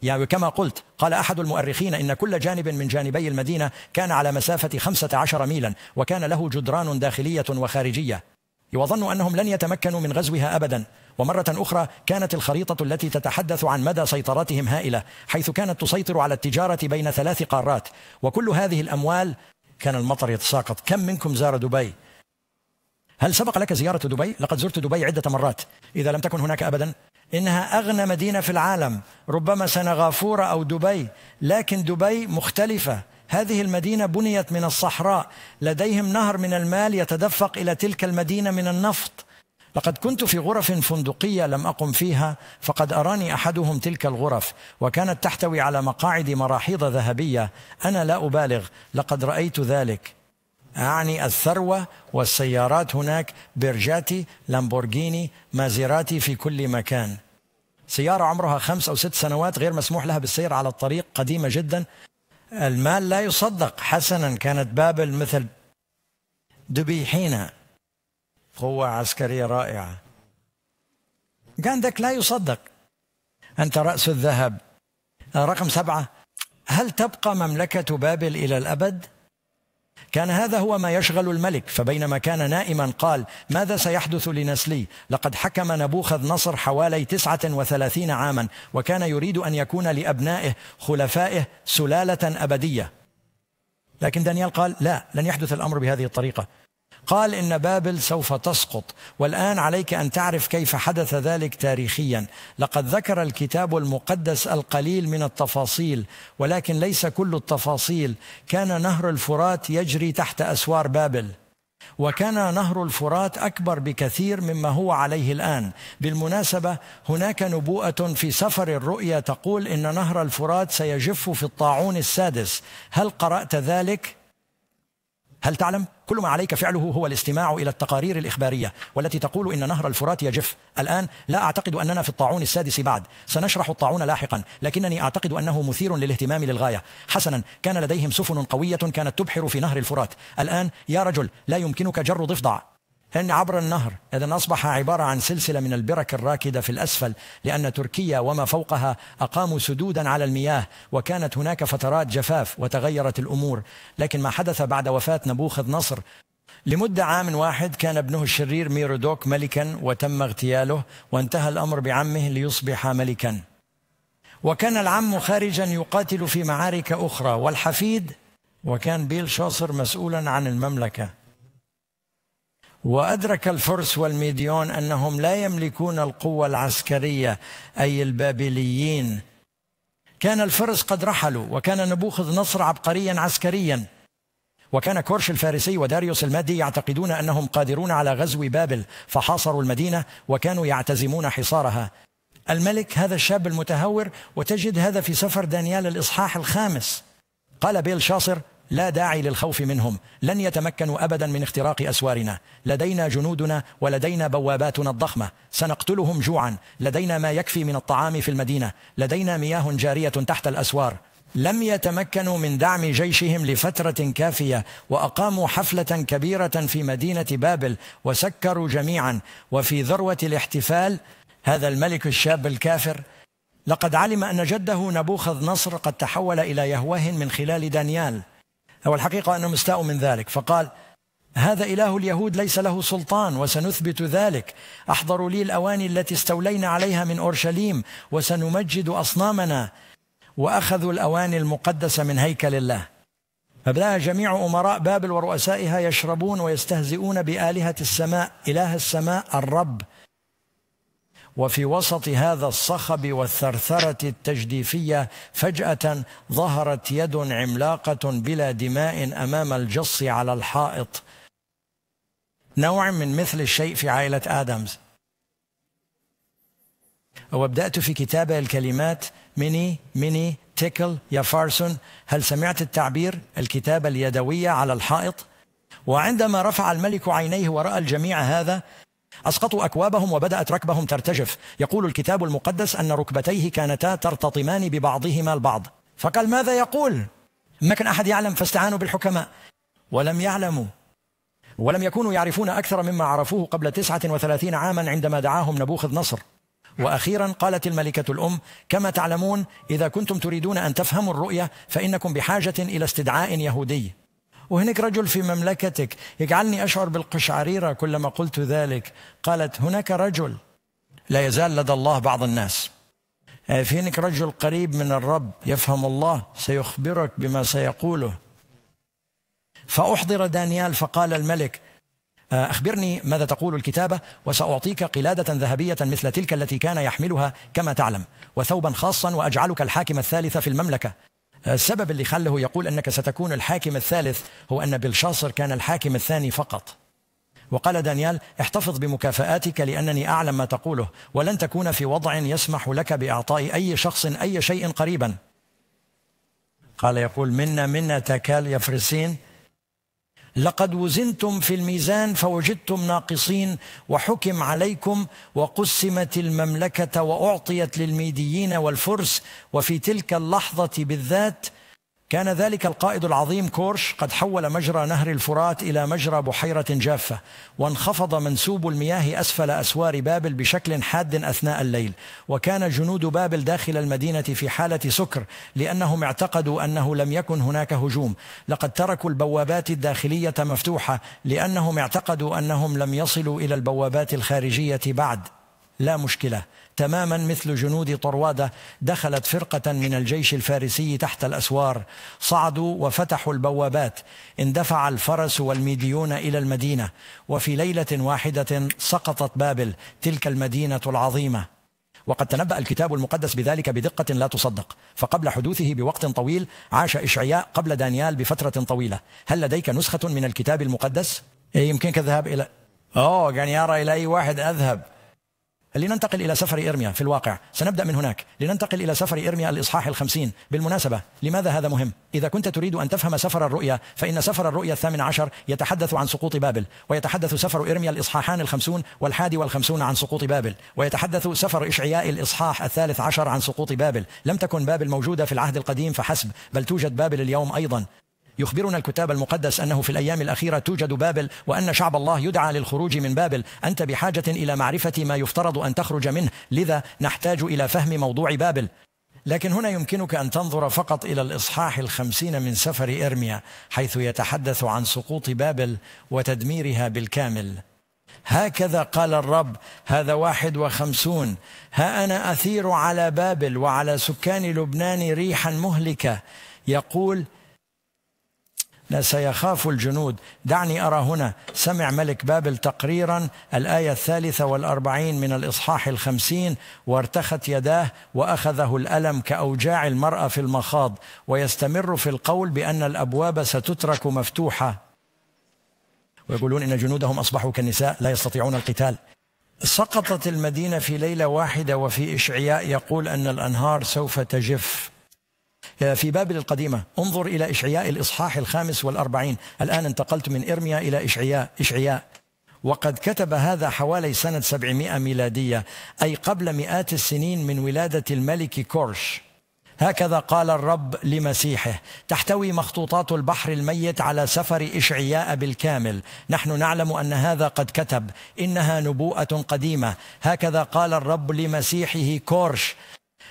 يعني كما قلت قال أحد المؤرخين إن كل جانب من جانبي المدينة كان على مسافة خمسة عشر ميلا وكان له جدران داخلية وخارجية وظنوا أنهم لن يتمكنوا من غزوها أبدا ومرة أخرى كانت الخريطة التي تتحدث عن مدى سيطرتهم هائلة حيث كانت تسيطر على التجارة بين ثلاث قارات وكل هذه الأموال كان المطر يتساقط كم منكم زار دبي هل سبق لك زيارة دبي؟ لقد زرت دبي عدة مرات إذا لم تكن هناك أبدا إنها أغنى مدينة في العالم ربما سنغافورة أو دبي لكن دبي مختلفة هذه المدينة بنيت من الصحراء لديهم نهر من المال يتدفق إلى تلك المدينة من النفط لقد كنت في غرف فندقية لم أقم فيها فقد أراني أحدهم تلك الغرف وكانت تحتوي على مقاعد مراحيض ذهبية أنا لا أبالغ لقد رأيت ذلك أعني الثروة والسيارات هناك برجاتي لامبورغيني مازيراتي في كل مكان سيارة عمرها خمس أو ست سنوات غير مسموح لها بالسير على الطريق قديمة جدا المال لا يصدق حسنا كانت بابل مثل دبيحينا قوة عسكرية رائعة جاندك لا يصدق أنت رأس الذهب رقم سبعة هل تبقى مملكة بابل إلى الأبد؟ كان هذا هو ما يشغل الملك فبينما كان نائما قال ماذا سيحدث لنسلي لقد حكم نبوخذ نصر حوالي تسعة وثلاثين عاما وكان يريد أن يكون لأبنائه خلفائه سلالة أبدية لكن دانيال قال لا لن يحدث الأمر بهذه الطريقة قال إن بابل سوف تسقط والآن عليك أن تعرف كيف حدث ذلك تاريخيا لقد ذكر الكتاب المقدس القليل من التفاصيل ولكن ليس كل التفاصيل كان نهر الفرات يجري تحت أسوار بابل وكان نهر الفرات اكبر بكثير مما هو عليه الان بالمناسبه هناك نبوءه في سفر الرؤيا تقول ان نهر الفرات سيجف في الطاعون السادس هل قرات ذلك هل تعلم كل ما عليك فعله هو الاستماع إلى التقارير الإخبارية والتي تقول إن نهر الفرات يجف الآن لا أعتقد أننا في الطاعون السادس بعد سنشرح الطاعون لاحقا لكنني أعتقد أنه مثير للاهتمام للغاية حسنا كان لديهم سفن قوية كانت تبحر في نهر الفرات الآن يا رجل لا يمكنك جر ضفدع لأن عبر النهر إذا أصبح عبارة عن سلسلة من البرك الراكدة في الأسفل لأن تركيا وما فوقها أقاموا سدودا على المياه وكانت هناك فترات جفاف وتغيرت الأمور لكن ما حدث بعد وفاة نبوخذ نصر لمدة عام واحد كان ابنه الشرير ميرودوك ملكا وتم اغتياله وانتهى الأمر بعمه ليصبح ملكا وكان العم خارجا يقاتل في معارك أخرى والحفيد وكان بيل شاصر مسؤولا عن المملكة وادرك الفرس والميديون انهم لا يملكون القوه العسكريه اي البابليين كان الفرس قد رحلوا وكان نبوخذ نصر عبقريا عسكريا وكان كورش الفارسي وداريوس المادي يعتقدون انهم قادرون على غزو بابل فحاصروا المدينه وكانوا يعتزمون حصارها الملك هذا الشاب المتهور وتجد هذا في سفر دانيال الاصحاح الخامس قال بيل شاصر لا داعي للخوف منهم لن يتمكنوا أبدا من اختراق أسوارنا لدينا جنودنا ولدينا بواباتنا الضخمة سنقتلهم جوعا لدينا ما يكفي من الطعام في المدينة لدينا مياه جارية تحت الأسوار لم يتمكنوا من دعم جيشهم لفترة كافية وأقاموا حفلة كبيرة في مدينة بابل وسكروا جميعا وفي ذروة الاحتفال هذا الملك الشاب الكافر لقد علم أن جده نبوخذ نصر قد تحول إلى يهوه من خلال دانيال والحقيقة أنهم استاءوا من ذلك فقال هذا إله اليهود ليس له سلطان وسنثبت ذلك أحضروا لي الأواني التي استولينا عليها من أورشليم وسنمجد أصنامنا وأخذوا الأواني المقدسة من هيكل الله فبدأ جميع أمراء بابل ورؤسائها يشربون ويستهزئون بآلهة السماء إله السماء الرب وفي وسط هذا الصخب والثرثرة التجديفية فجأة ظهرت يد عملاقة بلا دماء أمام الجص على الحائط نوع من مثل الشيء في عائلة آدمز وبدأت في كتابة الكلمات ميني ميني تيكل يا فارسون هل سمعت التعبير الكتابة اليدوية على الحائط وعندما رفع الملك عينيه ورأى الجميع هذا أسقطوا أكوابهم وبدأت ركبهم ترتجف يقول الكتاب المقدس أن ركبتيه كانتا ترتطمان ببعضهما البعض فقال ماذا يقول؟ ما كان أحد يعلم فاستعانوا بالحكماء ولم يعلموا ولم يكونوا يعرفون أكثر مما عرفوه قبل تسعة وثلاثين عاما عندما دعاهم نبوخذ نصر واخيرا قالت الملكه الام كما تعلمون اذا كنتم تريدون ان تفهموا الرؤيه فانكم بحاجه الى استدعاء يهودي وهناك رجل في مملكتك يجعلني أشعر بالقشعريرة كلما قلت ذلك قالت هناك رجل لا يزال لدى الله بعض الناس آه، في هناك رجل قريب من الرب يفهم الله سيخبرك بما سيقوله فأحضر دانيال فقال الملك آه، أخبرني ماذا تقول الكتابة وسأعطيك قلادة ذهبية مثل تلك التي كان يحملها كما تعلم وثوبا خاصا وأجعلك الحاكم الثالث في المملكة السبب اللي خله يقول أنك ستكون الحاكم الثالث هو أن بلشاصر كان الحاكم الثاني فقط وقال دانيال احتفظ بمكافآتك لأنني أعلم ما تقوله ولن تكون في وضع يسمح لك بإعطاء أي شخص أي شيء قريبا قال يقول منا منا تكال يفرسين لقد وزنتم في الميزان فوجدتم ناقصين وحكم عليكم وقسمت المملكه واعطيت للميديين والفرس وفي تلك اللحظه بالذات كان ذلك القائد العظيم كورش قد حول مجرى نهر الفرات إلى مجرى بحيرة جافة وانخفض منسوب المياه أسفل أسوار بابل بشكل حاد أثناء الليل وكان جنود بابل داخل المدينة في حالة سكر لأنهم اعتقدوا أنه لم يكن هناك هجوم لقد تركوا البوابات الداخلية مفتوحة لأنهم اعتقدوا أنهم لم يصلوا إلى البوابات الخارجية بعد لا مشكلة تماما مثل جنود طروادة دخلت فرقة من الجيش الفارسي تحت الأسوار صعدوا وفتحوا البوابات اندفع الفرس والميديون إلى المدينة وفي ليلة واحدة سقطت بابل تلك المدينة العظيمة وقد تنبأ الكتاب المقدس بذلك بدقة لا تصدق فقبل حدوثه بوقت طويل عاش إشعياء قبل دانيال بفترة طويلة هل لديك نسخة من الكتاب المقدس؟ إيه، يمكنك الذهاب إلى أوه يعني يرى إلى أي واحد أذهب لننتقل إلى سفر إرميا في الواقع سنبدأ من هناك لننتقل إلى سفر إرميا الإصحاح الخمسين بالمناسبة لماذا هذا مهم؟ إذا كنت تريد أن تفهم سفر الرؤيا فإن سفر الرؤيا الثامن عشر يتحدث عن سقوط بابل ويتحدث سفر إرميا الإصحاحان الخمسون والحادي والخمسون عن سقوط بابل ويتحدث سفر إشعياء الإصحاح الثالث عشر عن سقوط بابل لم تكن بابل موجودة في العهد القديم فحسب بل توجد بابل اليوم أيضا يخبرنا الكتاب المقدس أنه في الأيام الأخيرة توجد بابل وأن شعب الله يدعى للخروج من بابل أنت بحاجة إلى معرفة ما يفترض أن تخرج منه لذا نحتاج إلى فهم موضوع بابل لكن هنا يمكنك أن تنظر فقط إلى الإصحاح الخمسين من سفر إرميا حيث يتحدث عن سقوط بابل وتدميرها بالكامل هكذا قال الرب هذا واحد وخمسون ها أنا أثير على بابل وعلى سكان لبنان ريحا مهلكة يقول لا سيخاف الجنود دعني أرى هنا سمع ملك بابل تقريرا الآية الثالثة والأربعين من الإصحاح الخمسين وارتخت يداه وأخذه الألم كأوجاع المرأة في المخاض ويستمر في القول بأن الأبواب ستترك مفتوحة ويقولون إن جنودهم أصبحوا كالنساء لا يستطيعون القتال سقطت المدينة في ليلة واحدة وفي إشعياء يقول أن الأنهار سوف تجف آه، في بابل القديمة انظر إلى إشعياء الإصحاح الخامس والأربعين الآن انتقلت من إرميا إلى إشعياء إشعياء وقد كتب هذا حوالي سنة 700 ميلادية أي قبل مئات السنين من ولادة الملك كورش هكذا قال الرب لمسيحه تحتوي مخطوطات البحر الميت على سفر إشعياء بالكامل نحن نعلم أن هذا قد كتب إنها نبوءة قديمة هكذا قال الرب لمسيحه كورش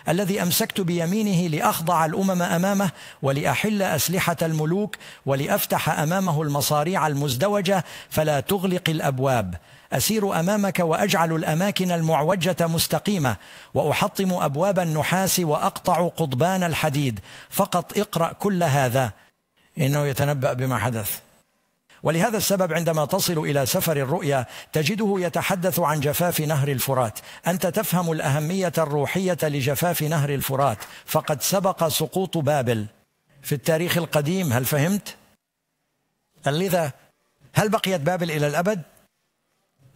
الذي امسكت بيمينه لاخضع الامم امامه ولاحل اسلحه الملوك ولافتح امامه المصاريع المزدوجه فلا تغلق الابواب اسير امامك واجعل الاماكن المعوجه مستقيمه واحطم ابواب النحاس واقطع قضبان الحديد فقط اقرا كل هذا انه يتنبا بما حدث ولهذا السبب عندما تصل إلى سفر الرؤيا تجده يتحدث عن جفاف نهر الفرات أنت تفهم الأهمية الروحية لجفاف نهر الفرات فقد سبق سقوط بابل في التاريخ القديم هل فهمت؟ لذا هل بقيت بابل إلى الأبد؟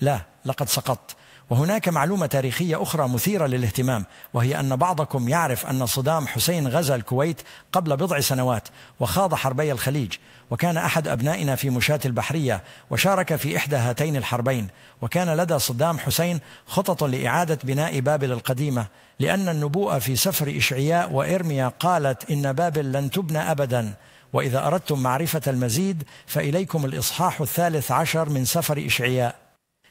لا لقد سقطت وهناك معلومة تاريخية أخرى مثيرة للاهتمام وهي أن بعضكم يعرف أن صدام حسين غزا الكويت قبل بضع سنوات وخاض حربي الخليج وكان أحد أبنائنا في مشاة البحرية وشارك في إحدى هاتين الحربين وكان لدى صدام حسين خطط لإعادة بناء بابل القديمة لأن النبوءة في سفر إشعياء وإرميا قالت إن بابل لن تبنى أبداً وإذا أردتم معرفة المزيد فإليكم الإصحاح الثالث عشر من سفر إشعياء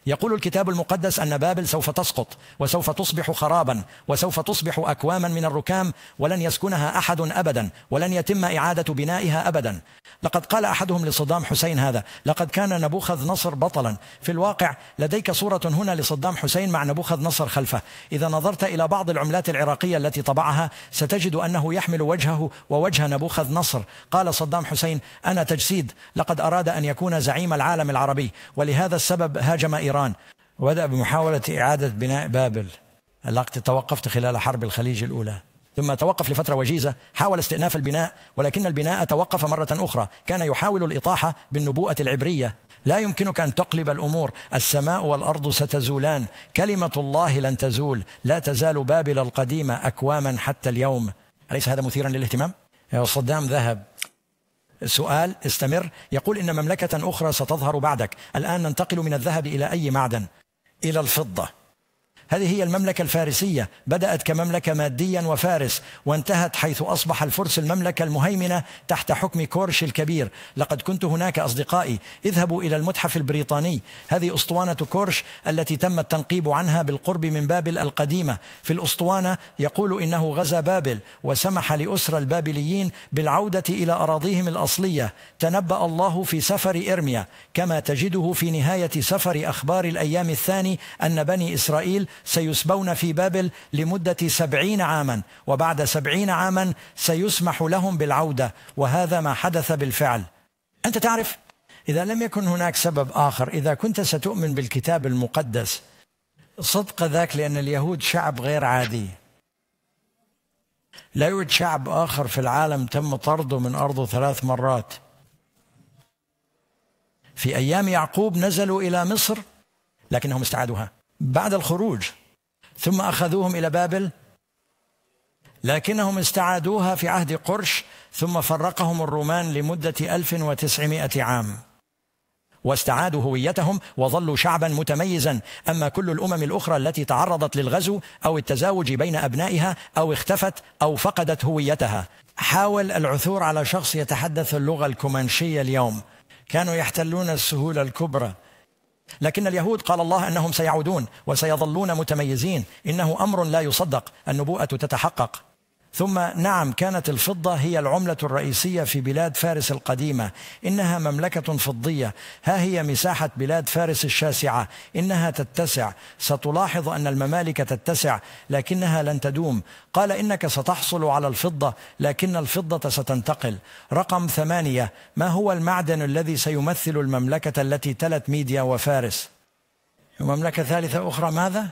يقول الكتاب المقدس أن بابل سوف تسقط وسوف تصبح خرابا وسوف تصبح أكواما من الركام ولن يسكنها أحد أبدا ولن يتم إعادة بنائها أبدا لقد قال أحدهم لصدام حسين هذا لقد كان نبوخذ نصر بطلا في الواقع لديك صورة هنا لصدام حسين مع نبوخذ نصر خلفه إذا نظرت إلى بعض العملات العراقية التي طبعها ستجد أنه يحمل وجهه ووجه نبوخذ نصر قال صدام حسين أنا تجسيد لقد أراد أن يكون زعيم العالم العربي ولهذا السبب هاجم إيران إيران وبدأ بمحاولة إعادة بناء بابل التي توقفت خلال حرب الخليج الأولى ثم توقف لفترة وجيزة حاول استئناف البناء ولكن البناء توقف مرة أخرى كان يحاول الإطاحة بالنبوءة العبرية لا يمكنك أن تقلب الأمور السماء والأرض ستزولان كلمة الله لن تزول لا تزال بابل القديمة أكواما حتى اليوم أليس هذا مثيرا للاهتمام؟ صدام ذهب سؤال استمر يقول إن مملكة أخرى ستظهر بعدك الآن ننتقل من الذهب إلى أي معدن إلى الفضة هذه هي المملكة الفارسية بدأت كمملكة ماديا وفارس وانتهت حيث أصبح الفرس المملكة المهيمنة تحت حكم كورش الكبير لقد كنت هناك أصدقائي اذهبوا إلى المتحف البريطاني هذه أسطوانة كورش التي تم التنقيب عنها بالقرب من بابل القديمة في الأسطوانة يقول إنه غزا بابل وسمح لأسرى البابليين بالعودة إلى أراضيهم الأصلية تنبأ الله في سفر إرميا كما تجده في نهاية سفر أخبار الأيام الثاني أن بني إسرائيل سيسبون في بابل لمدة سبعين عاما وبعد سبعين عاما سيسمح لهم بالعودة وهذا ما حدث بالفعل أنت تعرف إذا لم يكن هناك سبب آخر إذا كنت ستؤمن بالكتاب المقدس صدق ذاك لأن اليهود شعب غير عادي لا يوجد شعب آخر في العالم تم طرده من أرضه ثلاث مرات في أيام يعقوب نزلوا إلى مصر لكنهم استعادوها بعد الخروج ثم أخذوهم إلى بابل لكنهم استعادوها في عهد قرش ثم فرقهم الرومان لمدة 1900 عام واستعادوا هويتهم وظلوا شعبا متميزا أما كل الأمم الأخرى التي تعرضت للغزو أو التزاوج بين أبنائها أو اختفت أو فقدت هويتها حاول العثور على شخص يتحدث اللغة الكومانشية اليوم كانوا يحتلون السهولة الكبرى لكن اليهود قال الله أنهم سيعودون وسيظلون متميزين إنه أمر لا يصدق النبوءة تتحقق ثم نعم كانت الفضة هي العملة الرئيسية في بلاد فارس القديمة إنها مملكة فضية ها هي مساحة بلاد فارس الشاسعة إنها تتسع ستلاحظ أن الممالك تتسع لكنها لن تدوم قال إنك ستحصل على الفضة لكن الفضة ستنتقل رقم ثمانية ما هو المعدن الذي سيمثل المملكة التي تلت ميديا وفارس ومملكة ثالثة أخرى ماذا؟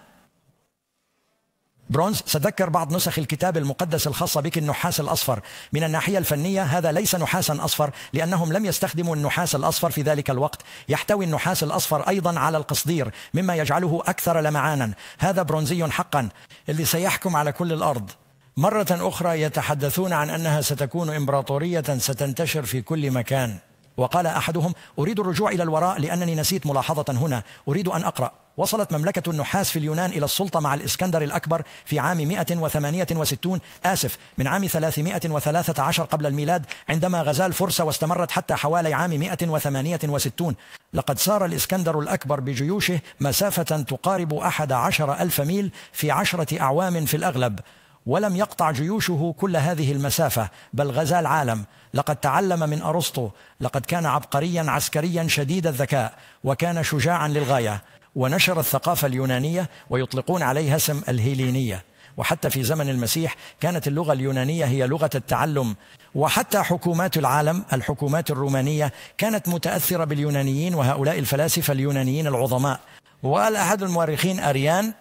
برونز تذكر بعض نسخ الكتاب المقدس الخاصة بك النحاس الأصفر من الناحية الفنية هذا ليس نحاسا أصفر لأنهم لم يستخدموا النحاس الأصفر في ذلك الوقت يحتوي النحاس الأصفر أيضا على القصدير مما يجعله أكثر لمعانا هذا برونزي حقا اللي سيحكم على كل الأرض مرة أخرى يتحدثون عن أنها ستكون إمبراطورية ستنتشر في كل مكان وقال أحدهم أريد الرجوع إلى الوراء لأنني نسيت ملاحظة هنا أريد أن أقرأ وصلت مملكة النحاس في اليونان إلى السلطة مع الإسكندر الأكبر في عام 168 آسف من عام 313 قبل الميلاد عندما غزا الفرس واستمرت حتى حوالي عام 168 لقد سار الإسكندر الأكبر بجيوشه مسافة تقارب أحد عشر ألف ميل في عشرة أعوام في الأغلب ولم يقطع جيوشه كل هذه المسافة بل غزا العالم لقد تعلم من أرسطو لقد كان عبقريا عسكريا شديد الذكاء وكان شجاعا للغاية ونشر الثقافة اليونانية ويطلقون عليها اسم الهيلينية وحتى في زمن المسيح كانت اللغة اليونانية هي لغة التعلم وحتى حكومات العالم الحكومات الرومانية كانت متأثرة باليونانيين وهؤلاء الفلاسفة اليونانيين العظماء وقال أحد المؤرخين أريان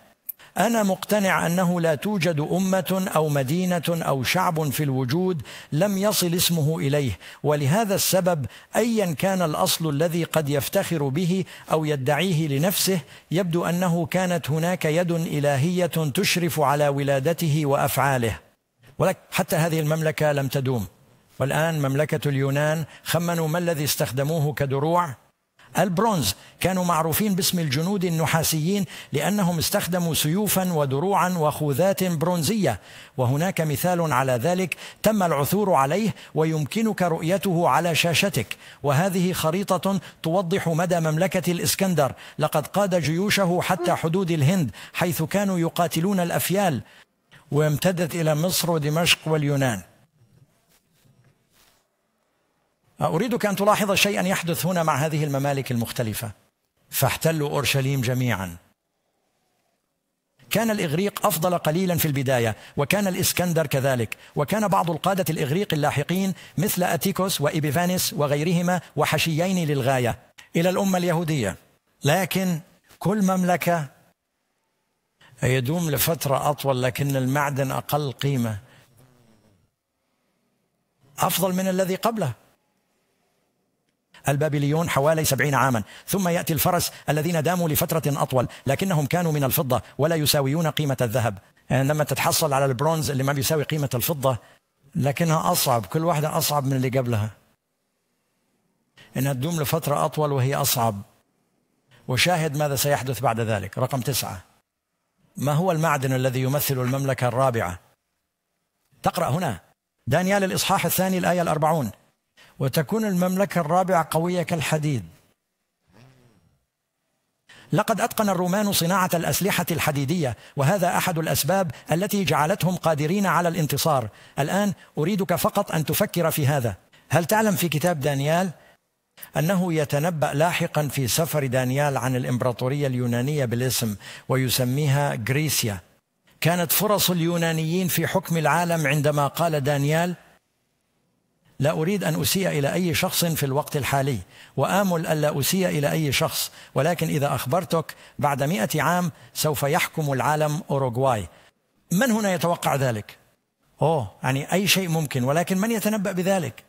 انا مقتنع انه لا توجد امه او مدينه او شعب في الوجود لم يصل اسمه اليه ولهذا السبب ايا كان الاصل الذي قد يفتخر به او يدعيه لنفسه يبدو انه كانت هناك يد الهيه تشرف على ولادته وافعاله ولكن حتى هذه المملكه لم تدوم والان مملكه اليونان خمنوا ما الذي استخدموه كدروع البرونز كانوا معروفين باسم الجنود النحاسيين لأنهم استخدموا سيوفا ودروعا وخوذات برونزية وهناك مثال على ذلك تم العثور عليه ويمكنك رؤيته على شاشتك وهذه خريطة توضح مدى مملكة الإسكندر لقد قاد جيوشه حتى حدود الهند حيث كانوا يقاتلون الأفيال وامتدت إلى مصر ودمشق واليونان أريدك أن تلاحظ شيئا يحدث هنا مع هذه الممالك المختلفة فاحتلوا أورشليم جميعا كان الإغريق أفضل قليلا في البداية وكان الإسكندر كذلك وكان بعض القادة الإغريق اللاحقين مثل أتيكوس وإبيفانس وغيرهما وحشيين للغاية إلى الأمة اليهودية لكن كل مملكة يدوم لفترة أطول لكن المعدن أقل قيمة أفضل من الذي قبله البابليون حوالي سبعين عاما ثم يأتي الفرس الذين داموا لفترة أطول لكنهم كانوا من الفضة ولا يساويون قيمة الذهب يعني لما تتحصل على البرونز اللي ما بيساوي قيمة الفضة لكنها أصعب كل واحدة أصعب من اللي قبلها إنها تدوم لفترة أطول وهي أصعب وشاهد ماذا سيحدث بعد ذلك رقم تسعة ما هو المعدن الذي يمثل المملكة الرابعة تقرأ هنا دانيال الإصحاح الثاني الآية الأربعون وتكون المملكة الرابعة قوية كالحديد لقد أتقن الرومان صناعة الأسلحة الحديدية وهذا أحد الأسباب التي جعلتهم قادرين على الانتصار الآن أريدك فقط أن تفكر في هذا هل تعلم في كتاب دانيال أنه يتنبأ لاحقا في سفر دانيال عن الإمبراطورية اليونانية بالاسم ويسميها غريسيا كانت فرص اليونانيين في حكم العالم عندما قال دانيال لا أريد أن أسيء إلى أي شخص في الوقت الحالي وآمل ألا أسيء إلى أي شخص ولكن إذا أخبرتك بعد مئة عام سوف يحكم العالم أوروغواي من هنا يتوقع ذلك؟ أوه يعني أي شيء ممكن ولكن من يتنبأ بذلك؟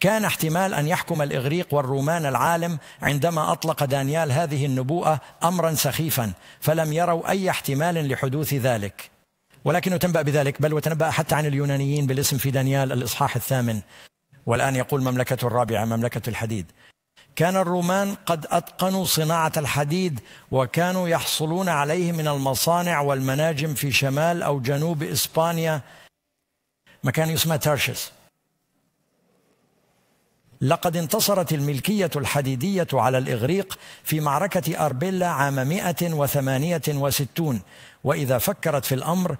كان احتمال أن يحكم الإغريق والرومان العالم عندما أطلق دانيال هذه النبوءة أمرا سخيفا فلم يروا أي احتمال لحدوث ذلك ولكنه تنبأ بذلك بل وتنبأ حتى عن اليونانيين بالاسم في دانيال الإصحاح الثامن والآن يقول مملكة الرابعة مملكة الحديد كان الرومان قد أتقنوا صناعة الحديد وكانوا يحصلون عليه من المصانع والمناجم في شمال أو جنوب إسبانيا مكان يسمى تارشس لقد انتصرت الملكية الحديدية على الإغريق في معركة أربيلا عام 168 واذا فكرت في الامر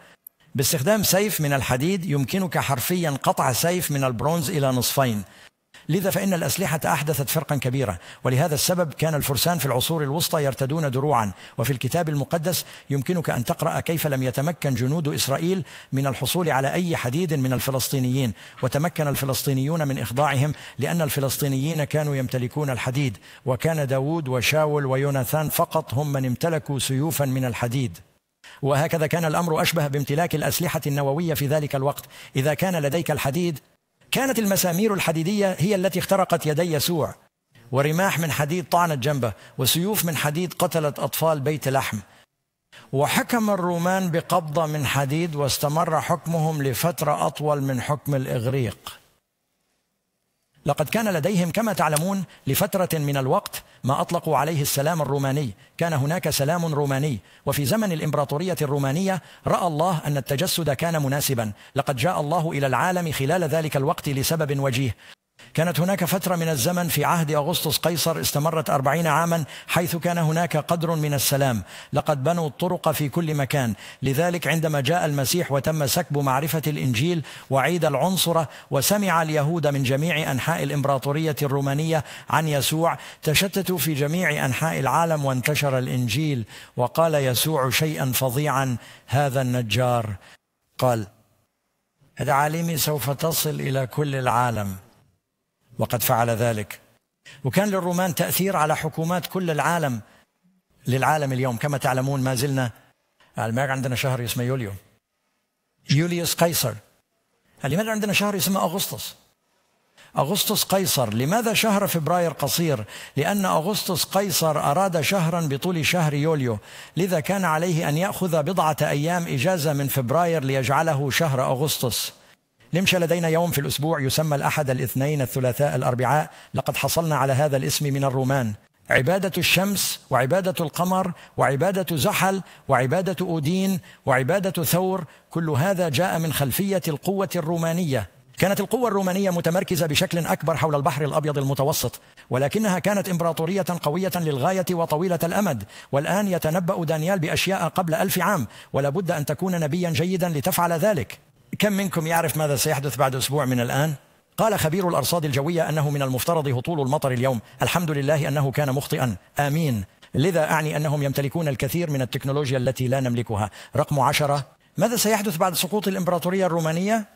باستخدام سيف من الحديد يمكنك حرفيا قطع سيف من البرونز الى نصفين لذا فإن الأسلحة أحدثت فرقا كبيرا ولهذا السبب كان الفرسان في العصور الوسطى يرتدون دروعا وفي الكتاب المقدس يمكنك أن تقرأ كيف لم يتمكن جنود إسرائيل من الحصول على أي حديد من الفلسطينيين وتمكن الفلسطينيون من إخضاعهم لأن الفلسطينيين كانوا يمتلكون الحديد وكان داود وشاول ويوناثان فقط هم من امتلكوا سيوفا من الحديد وهكذا كان الامر اشبه بامتلاك الاسلحه النوويه في ذلك الوقت اذا كان لديك الحديد كانت المسامير الحديديه هي التي اخترقت يدي يسوع ورماح من حديد طعنت جنبه وسيوف من حديد قتلت اطفال بيت لحم وحكم الرومان بقبضه من حديد واستمر حكمهم لفتره اطول من حكم الاغريق لقد كان لديهم كما تعلمون لفترة من الوقت ما أطلقوا عليه السلام الروماني كان هناك سلام روماني وفي زمن الإمبراطورية الرومانية رأى الله أن التجسد كان مناسبا لقد جاء الله إلى العالم خلال ذلك الوقت لسبب وجيه كانت هناك فترة من الزمن في عهد أغسطس قيصر استمرت أربعين عاما حيث كان هناك قدر من السلام لقد بنوا الطرق في كل مكان لذلك عندما جاء المسيح وتم سكب معرفة الإنجيل وعيد العنصرة وسمع اليهود من جميع أنحاء الإمبراطورية الرومانية عن يسوع تشتتوا في جميع أنحاء العالم وانتشر الإنجيل وقال يسوع شيئا فظيعا هذا النجار قال عالمي سوف تصل إلى كل العالم وقد فعل ذلك وكان للرومان تأثير على حكومات كل العالم للعالم اليوم كما تعلمون ما زلنا ما عندنا شهر اسمه يوليو يوليوس قيصر لماذا عندنا شهر يسمى أغسطس أغسطس قيصر لماذا شهر فبراير قصير لأن أغسطس قيصر أراد شهرا بطول شهر يوليو لذا كان عليه أن يأخذ بضعة أيام إجازة من فبراير ليجعله شهر أغسطس لمش لدينا يوم في الأسبوع يسمى الأحد الاثنين الثلاثاء الأربعاء لقد حصلنا على هذا الاسم من الرومان عبادة الشمس وعبادة القمر وعبادة زحل وعبادة أودين وعبادة ثور كل هذا جاء من خلفية القوة الرومانية كانت القوة الرومانية متمركزة بشكل أكبر حول البحر الأبيض المتوسط ولكنها كانت إمبراطورية قوية للغاية وطويلة الأمد والآن يتنبأ دانيال بأشياء قبل ألف عام ولا بد أن تكون نبيا جيدا لتفعل ذلك كم منكم يعرف ماذا سيحدث بعد أسبوع من الآن؟ قال خبير الأرصاد الجوية أنه من المفترض هطول المطر اليوم الحمد لله أنه كان مخطئا آمين لذا أعني أنهم يمتلكون الكثير من التكنولوجيا التي لا نملكها رقم عشرة ماذا سيحدث بعد سقوط الإمبراطورية الرومانية؟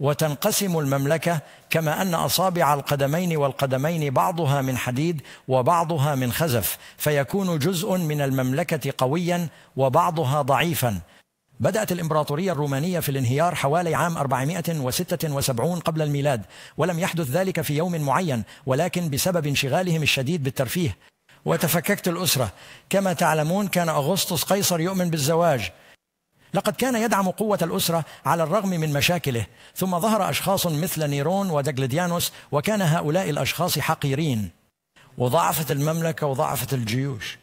وتنقسم المملكة كما أن أصابع القدمين والقدمين بعضها من حديد وبعضها من خزف فيكون جزء من المملكة قويا وبعضها ضعيفا بدأت الإمبراطورية الرومانية في الانهيار حوالي عام 476 قبل الميلاد ولم يحدث ذلك في يوم معين ولكن بسبب انشغالهم الشديد بالترفيه وتفككت الأسرة كما تعلمون كان أغسطس قيصر يؤمن بالزواج لقد كان يدعم قوة الأسرة على الرغم من مشاكله ثم ظهر أشخاص مثل نيرون ودجلديانوس وكان هؤلاء الأشخاص حقيرين وضعفت المملكة وضعفت الجيوش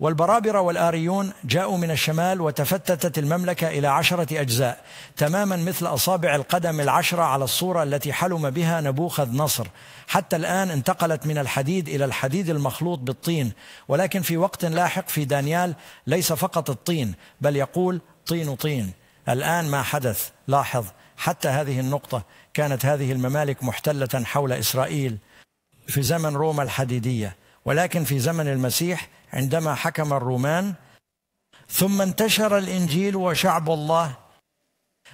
والبرابرة والآريون جاءوا من الشمال وتفتتت المملكة إلى عشرة أجزاء تماما مثل أصابع القدم العشرة على الصورة التي حلم بها نبوخذ نصر حتى الآن انتقلت من الحديد إلى الحديد المخلوط بالطين ولكن في وقت لاحق في دانيال ليس فقط الطين بل يقول طين طين الآن ما حدث لاحظ حتى هذه النقطة كانت هذه الممالك محتلة حول إسرائيل في زمن روما الحديدية ولكن في زمن المسيح عندما حكم الرومان ثم انتشر الانجيل وشعب الله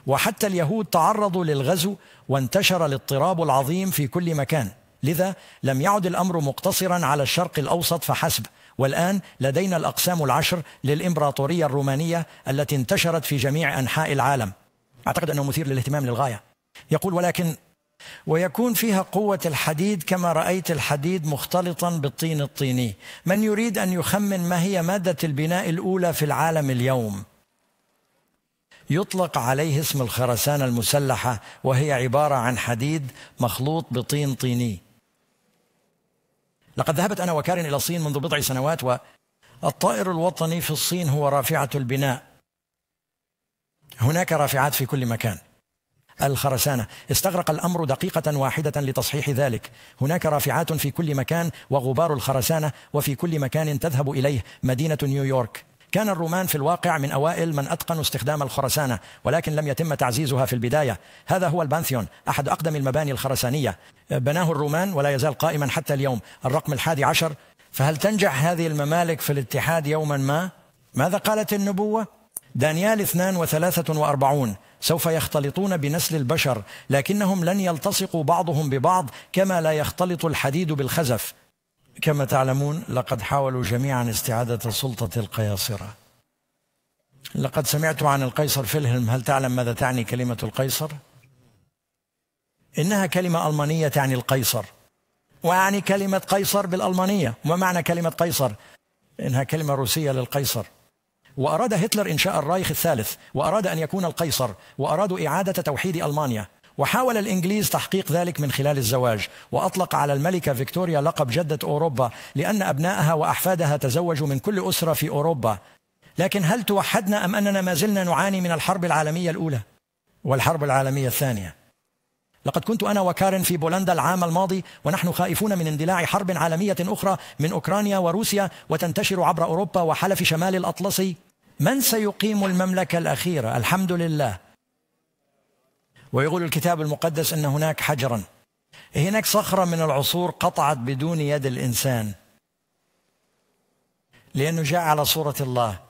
وحتى اليهود تعرضوا للغزو وانتشر الاضطراب العظيم في كل مكان لذا لم يعد الامر مقتصرا على الشرق الاوسط فحسب والان لدينا الاقسام العشر للامبراطوريه الرومانيه التي انتشرت في جميع انحاء العالم اعتقد انه مثير للاهتمام للغايه يقول ولكن ويكون فيها قوة الحديد كما رأيت الحديد مختلطا بالطين الطيني من يريد أن يخمن ما هي مادة البناء الأولى في العالم اليوم يطلق عليه اسم الخرسانة المسلحة وهي عبارة عن حديد مخلوط بطين طيني لقد ذهبت أنا وكارن إلى الصين منذ بضع سنوات والطائر الوطني في الصين هو رافعة البناء هناك رافعات في كل مكان الخرسانة استغرق الأمر دقيقة واحدة لتصحيح ذلك هناك رافعات في كل مكان وغبار الخرسانة وفي كل مكان تذهب إليه مدينة نيويورك كان الرومان في الواقع من أوائل من أتقنوا استخدام الخرسانة ولكن لم يتم تعزيزها في البداية هذا هو البانثيون أحد أقدم المباني الخرسانية بناه الرومان ولا يزال قائما حتى اليوم الرقم الحادي عشر فهل تنجح هذه الممالك في الاتحاد يوما ما؟ ماذا قالت النبوة؟ دانيال وثلاثة وأربعون سوف يختلطون بنسل البشر لكنهم لن يلتصقوا بعضهم ببعض كما لا يختلط الحديد بالخزف كما تعلمون لقد حاولوا جميعا استعادة سلطة القياصرة لقد سمعت عن القيصر فيلهلم هل تعلم ماذا تعني كلمة القيصر؟ إنها كلمة ألمانية تعني القيصر وأعني كلمة قيصر بالألمانية وما معنى كلمة قيصر؟ إنها كلمة روسية للقيصر وأراد هتلر إنشاء الرايخ الثالث وأراد أن يكون القيصر وأرادوا إعادة توحيد ألمانيا وحاول الإنجليز تحقيق ذلك من خلال الزواج وأطلق على الملكة فيكتوريا لقب جدة أوروبا لأن أبنائها وأحفادها تزوجوا من كل أسرة في أوروبا لكن هل توحدنا أم أننا ما زلنا نعاني من الحرب العالمية الأولى والحرب العالمية الثانية؟ لقد كنت أنا وكارن في بولندا العام الماضي ونحن خائفون من اندلاع حرب عالمية أخرى من أوكرانيا وروسيا وتنتشر عبر أوروبا وحلف شمال الأطلسي من سيقيم المملكة الأخيرة الحمد لله ويقول الكتاب المقدس أن هناك حجرا هناك صخرة من العصور قطعت بدون يد الإنسان لأنه جاء على صورة الله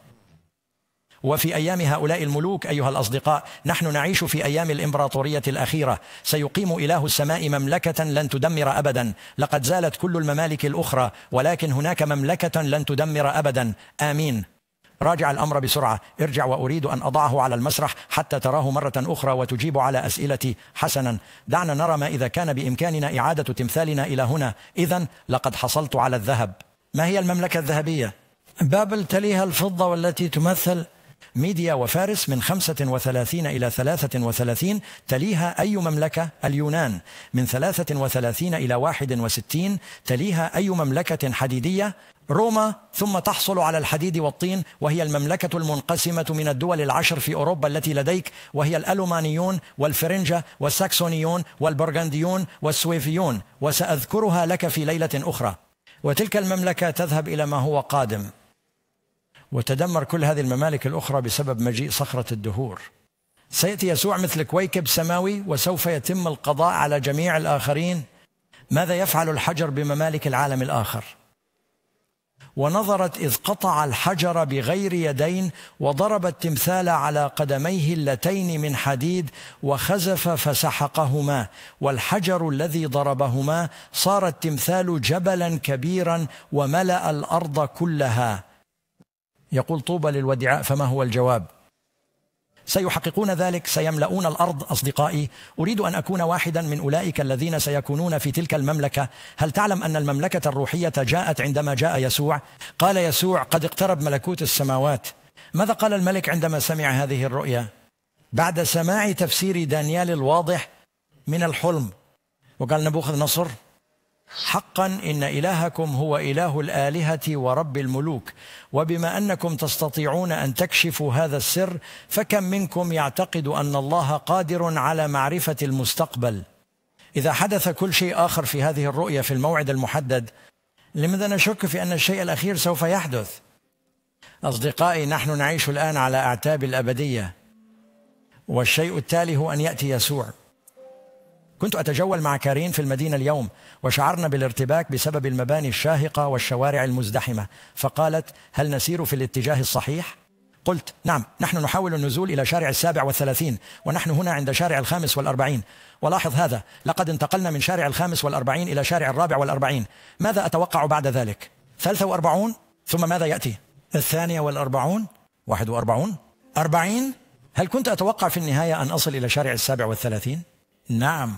وفي ايام هؤلاء الملوك ايها الاصدقاء نحن نعيش في ايام الامبراطوريه الاخيره سيقيم اله السماء مملكه لن تدمر ابدا لقد زالت كل الممالك الاخرى ولكن هناك مملكه لن تدمر ابدا امين راجع الامر بسرعه ارجع واريد ان اضعه على المسرح حتى تراه مره اخرى وتجيب على اسئلتي حسنا دعنا نرى ما اذا كان بامكاننا اعاده تمثالنا الى هنا اذا لقد حصلت على الذهب ما هي المملكه الذهبيه بابل تليها الفضه والتي تمثل ميديا وفارس من 35 إلى 33 تليها أي مملكة اليونان من 33 إلى 61 تليها أي مملكة حديدية روما ثم تحصل على الحديد والطين وهي المملكة المنقسمة من الدول العشر في أوروبا التي لديك وهي الألمانيون والفرنجة والساكسونيون والبرغنديون والسويفيون وسأذكرها لك في ليلة أخرى وتلك المملكة تذهب إلى ما هو قادم وتدمر كل هذه الممالك الأخرى بسبب مجيء صخرة الدهور سيأتي يسوع مثل كويكب سماوي وسوف يتم القضاء على جميع الآخرين ماذا يفعل الحجر بممالك العالم الآخر ونظرت إذ قطع الحجر بغير يدين وضرب التمثال على قدميه اللتين من حديد وخزف فسحقهما والحجر الذي ضربهما صار التمثال جبلا كبيرا وملأ الأرض كلها يقول طوبى للودعاء فما هو الجواب سيحققون ذلك سيملؤون الارض اصدقائي اريد ان اكون واحدا من اولئك الذين سيكونون في تلك المملكه هل تعلم ان المملكه الروحيه جاءت عندما جاء يسوع قال يسوع قد اقترب ملكوت السماوات ماذا قال الملك عندما سمع هذه الرؤيا بعد سماع تفسير دانيال الواضح من الحلم وقال نبوخذ نصر حقا إن إلهكم هو إله الآلهة ورب الملوك وبما أنكم تستطيعون أن تكشفوا هذا السر فكم منكم يعتقد أن الله قادر على معرفة المستقبل إذا حدث كل شيء آخر في هذه الرؤية في الموعد المحدد لماذا نشك في أن الشيء الأخير سوف يحدث أصدقائي نحن نعيش الآن على أعتاب الأبدية والشيء التالي هو أن يأتي يسوع كنت أتجول مع كارين في المدينة اليوم وشعرنا بالارتباك بسبب المباني الشاهقة والشوارع المزدحمة فقالت هل نسير في الاتجاه الصحيح؟ قلت نعم نحن نحاول النزول إلى شارع السابع والثلاثين ونحن هنا عند شارع الخامس والأربعين ولاحظ هذا لقد انتقلنا من شارع الخامس والأربعين إلى شارع الرابع والأربعين ماذا أتوقع بعد ذلك؟ ثلاثه وأربعون ثم ماذا يأتي؟ الثانية والأربعون واحد وأربعون أربعين هل كنت أتوقع في النهاية أن أصل إلى شارع السابع والثلاثين؟ نعم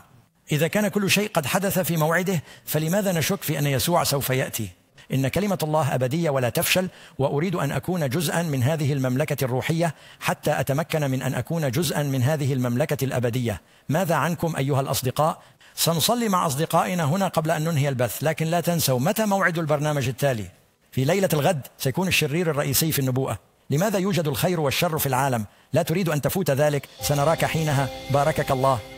إذا كان كل شيء قد حدث في موعده فلماذا نشك في أن يسوع سوف يأتي؟ إن كلمة الله أبدية ولا تفشل وأريد أن أكون جزءا من هذه المملكة الروحية حتى أتمكن من أن أكون جزءا من هذه المملكة الأبدية ماذا عنكم أيها الأصدقاء؟ سنصلي مع أصدقائنا هنا قبل أن ننهي البث لكن لا تنسوا متى موعد البرنامج التالي؟ في ليلة الغد سيكون الشرير الرئيسي في النبوءة لماذا يوجد الخير والشر في العالم؟ لا تريد أن تفوت ذلك سنراك حينها باركك الله